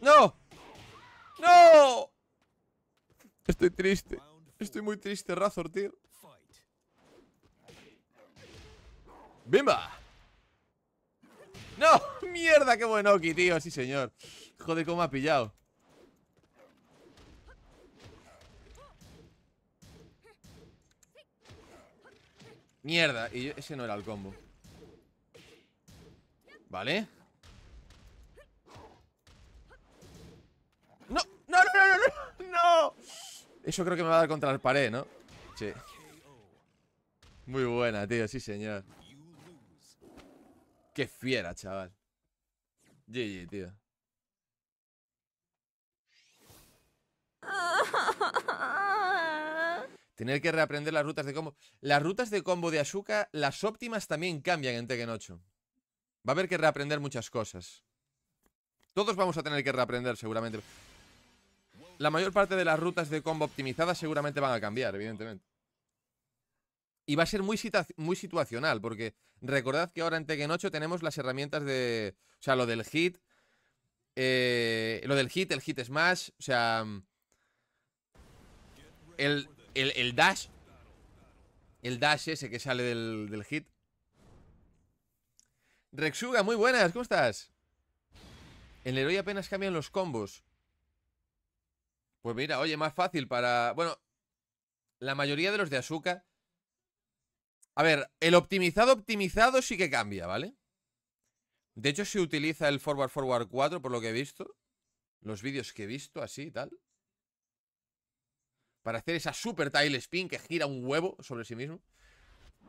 ¡No! ¡No! Estoy triste. Estoy muy triste, Razor, tío. ¡Bimba! ¡Mierda! ¡Qué buen Oki, tío! Sí, señor. Joder, cómo ha pillado. Mierda, y ese no era el combo Vale
¡No! ¡No, no, no, no! ¡No!
Eso creo que me va a dar contra el pared, ¿no? Sí Muy buena, tío, sí señor Qué fiera, chaval GG, tío. Tener que reaprender las rutas de combo. Las rutas de combo de azúcar, las óptimas también cambian en Tekken 8. Va a haber que reaprender muchas cosas. Todos vamos a tener que reaprender seguramente. La mayor parte de las rutas de combo optimizadas seguramente van a cambiar, evidentemente. Y va a ser muy, situacional, porque recordad que ahora en Tekken 8 tenemos las herramientas de. O sea, lo del hit. Eh, lo del hit, el hit smash. O sea. Mm, el, dash. El dash ese que sale del, hit. Rexuga, muy buenas, ¿cómo estás? En héroe apenas cambian los combos. Pues mira, oye, más fácil para. Bueno, la mayoría de los de Azúcar a ver, el optimizado optimizado sí que cambia, ¿vale? De hecho, se utiliza el Forward Forward 4, por lo que he visto. Los vídeos que he visto, así y tal. Para hacer esa super tile spin que gira un huevo sobre sí mismo.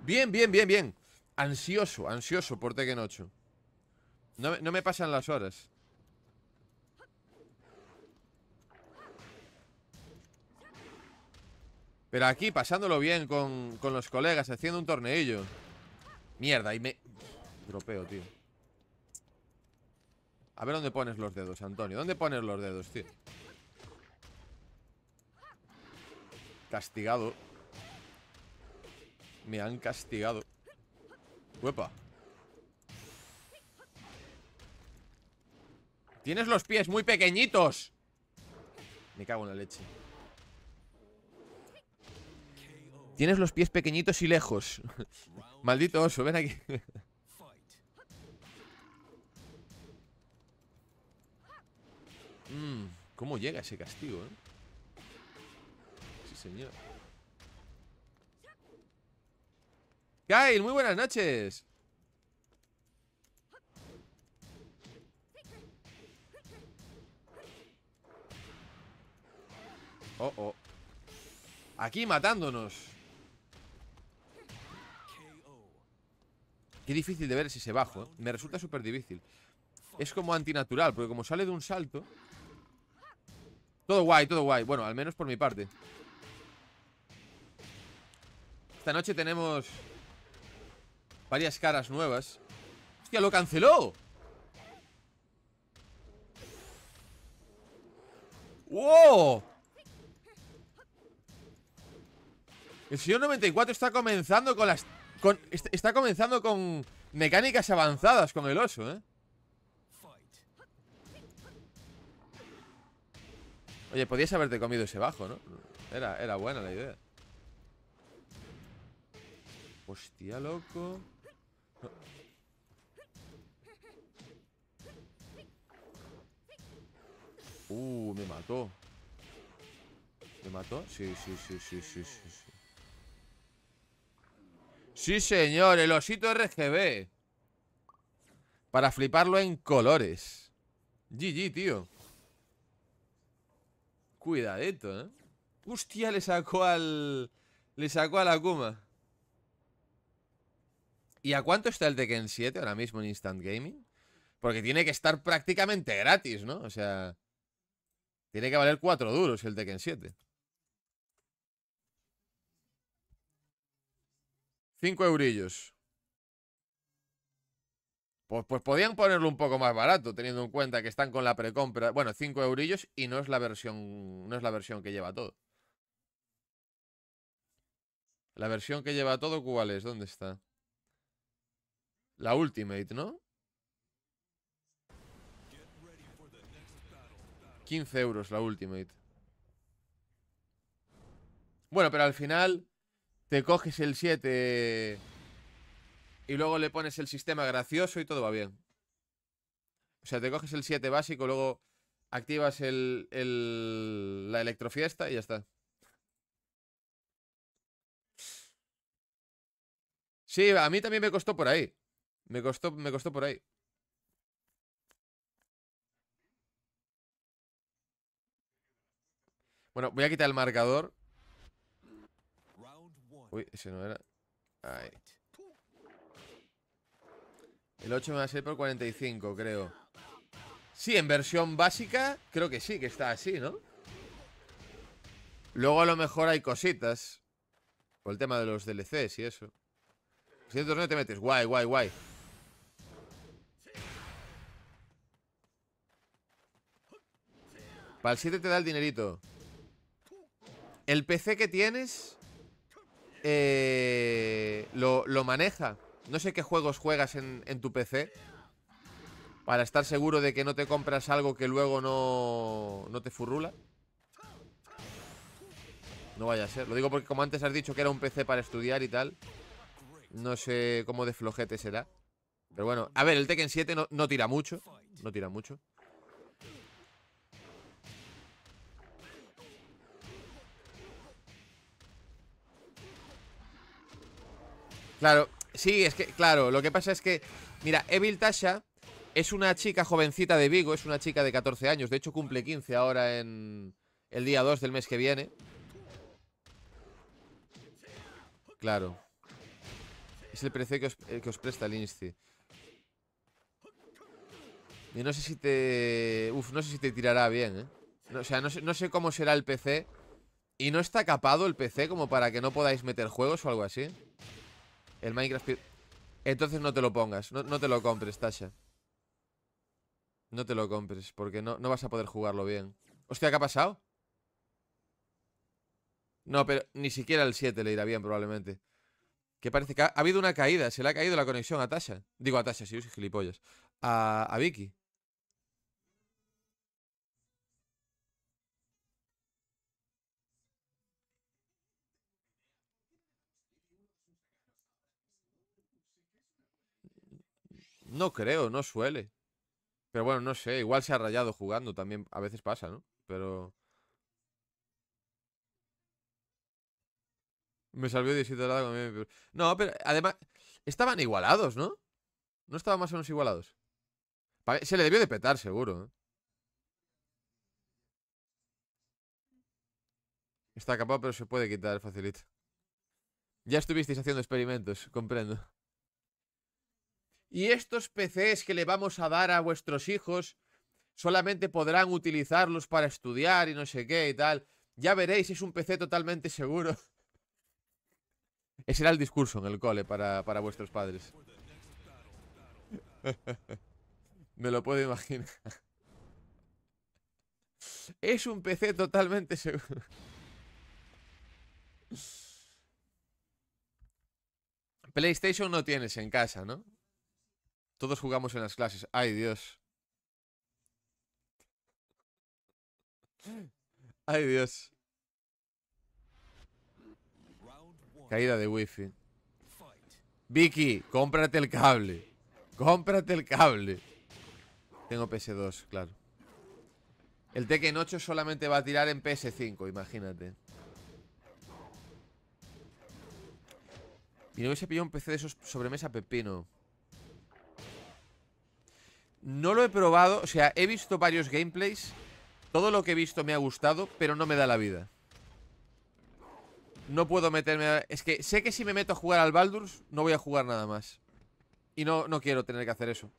Bien, bien, bien, bien. Ansioso, ansioso por Tekken 8. No, no me pasan las horas. Pero aquí, pasándolo bien con, los colegas, haciendo un torneillo. Mierda, y me... Dropeo, tío. A ver dónde pones los dedos, Antonio. ¿Dónde pones los dedos, tío? Castigado. Me han castigado. Huepa. Tienes los pies muy pequeñitos. Me cago en la leche. Tienes los pies pequeñitos y lejos. Maldito oso, ven aquí. mm, ¿Cómo llega ese castigo, eh? Sí, señor. Kyle, muy buenas noches. Oh, oh. Aquí matándonos. Qué difícil de ver si se bajo, Me resulta súper difícil. Es como antinatural, porque como sale de un salto... Todo guay, todo guay. Bueno, al menos por mi parte. Esta noche tenemos... Varias caras nuevas. ¡Hostia, lo canceló! ¡Wow! El señor 94 está comenzando con las está comenzando con mecánicas avanzadas con el oso, ¿eh? Oye, podías haberte comido ese bajo, ¿no? Era, era buena la idea. Hostia, loco. Uh, me mató. ¿Me mató? Sí, sí, sí, sí, sí, sí. Sí, señor, el osito RGB. Para fliparlo en colores. GG, tío. Cuidadito, ¿eh? Hostia, le sacó al... Le sacó a la kuma. ¿Y a cuánto está el Tekken 7 ahora mismo en Instant Gaming? Porque tiene que estar prácticamente gratis, ¿no? O sea... Tiene que valer 4 duros el Tekken 7. 5 eurillos. Pues, pues podían ponerlo un poco más barato, teniendo en cuenta que están con la precompra. Bueno, 5 eurillos y no es la versión. No es la versión que lleva todo. La versión que lleva todo, ¿cuál es? ¿Dónde está? La Ultimate, ¿no? 15 euros la Ultimate. Bueno, pero al final te coges el 7 y luego le pones el sistema gracioso y todo va bien. O sea, te coges el 7 básico, luego activas el, la electrofiesta y ya está. Sí, a mí también me costó por ahí. Me costó, me costó por ahí. Bueno, voy a quitar el marcador. Uy, ese no era. El 8 me va a ser por 45, creo. Sí, en versión básica, creo que sí, que está así, ¿no? Luego a lo mejor hay cositas. Por el tema de los DLCs y eso. Si no te metes. Guay, guay, guay. Para el 7 te da el dinerito. El PC que tienes eh, lo, maneja. No sé qué juegos juegas en, tu PC para estar seguro de que no te compras algo que luego no, no te furrula. No vaya a ser. Lo digo porque como antes has dicho que era un PC para estudiar y tal. No sé cómo de flojete será. Pero bueno, a ver, el Tekken 7 no tira mucho. No tira mucho. Claro, sí, es que, claro, lo que pasa es que, mira, Evil Tasha es una chica jovencita de Vigo, es una chica de 14 años, de hecho cumple 15 ahora en el día 2 del mes que viene. Claro. Es el PC que os, eh, que os presta el Insti. Y no sé si te... Uf, no sé si te tirará bien, ¿eh? o sea, no sé, no sé cómo será el PC. ¿Y no está capado el PC como para que no podáis meter juegos o algo así? El Minecraft... Entonces no te lo pongas, no, te lo compres, Tasha. No te lo compres, porque no, no vas a poder jugarlo bien. Hostia, ¿qué ha pasado? No, pero ni siquiera el 7 le irá bien probablemente. Que parece que ha, habido una caída, se le ha caído la conexión a Tasha. Digo a Tasha, si yo soy gilipollas. a Vicky. No creo, no suele. Pero bueno, no sé, igual se ha rayado jugando también. A veces pasa, ¿no? Pero... Me salió 17 de No, pero además... Estaban igualados, ¿no? No estaban más o menos igualados. Se le debió de petar, seguro. ¿eh? Está capado, pero se puede quitar facilito. Ya estuvisteis haciendo experimentos, comprendo. Y estos PCs que le vamos a dar a vuestros hijos solamente podrán utilizarlos para estudiar y no sé qué y tal. Ya veréis, es un PC totalmente seguro. Ese era el discurso en el cole para, para vuestros padres. Me lo puedo imaginar. Es un PC totalmente seguro. PlayStation no tienes en casa, ¿no? Todos jugamos en las clases. Ay, Dios. Ay, Dios. Caída de wifi. Vicky, cómprate el cable. Cómprate el cable. Tengo PS2, claro. El Tekken 8 solamente va a tirar en PS5, imagínate. Y no hubiese pillado un PC de esos sobremesa pepino. No lo he probado, o sea, he visto varios gameplays Todo lo que he visto me ha gustado, pero no me da la vida No puedo meterme... A... Es que sé que si me meto a jugar al Baldur's, no voy a jugar nada más Y no, no quiero tener que hacer eso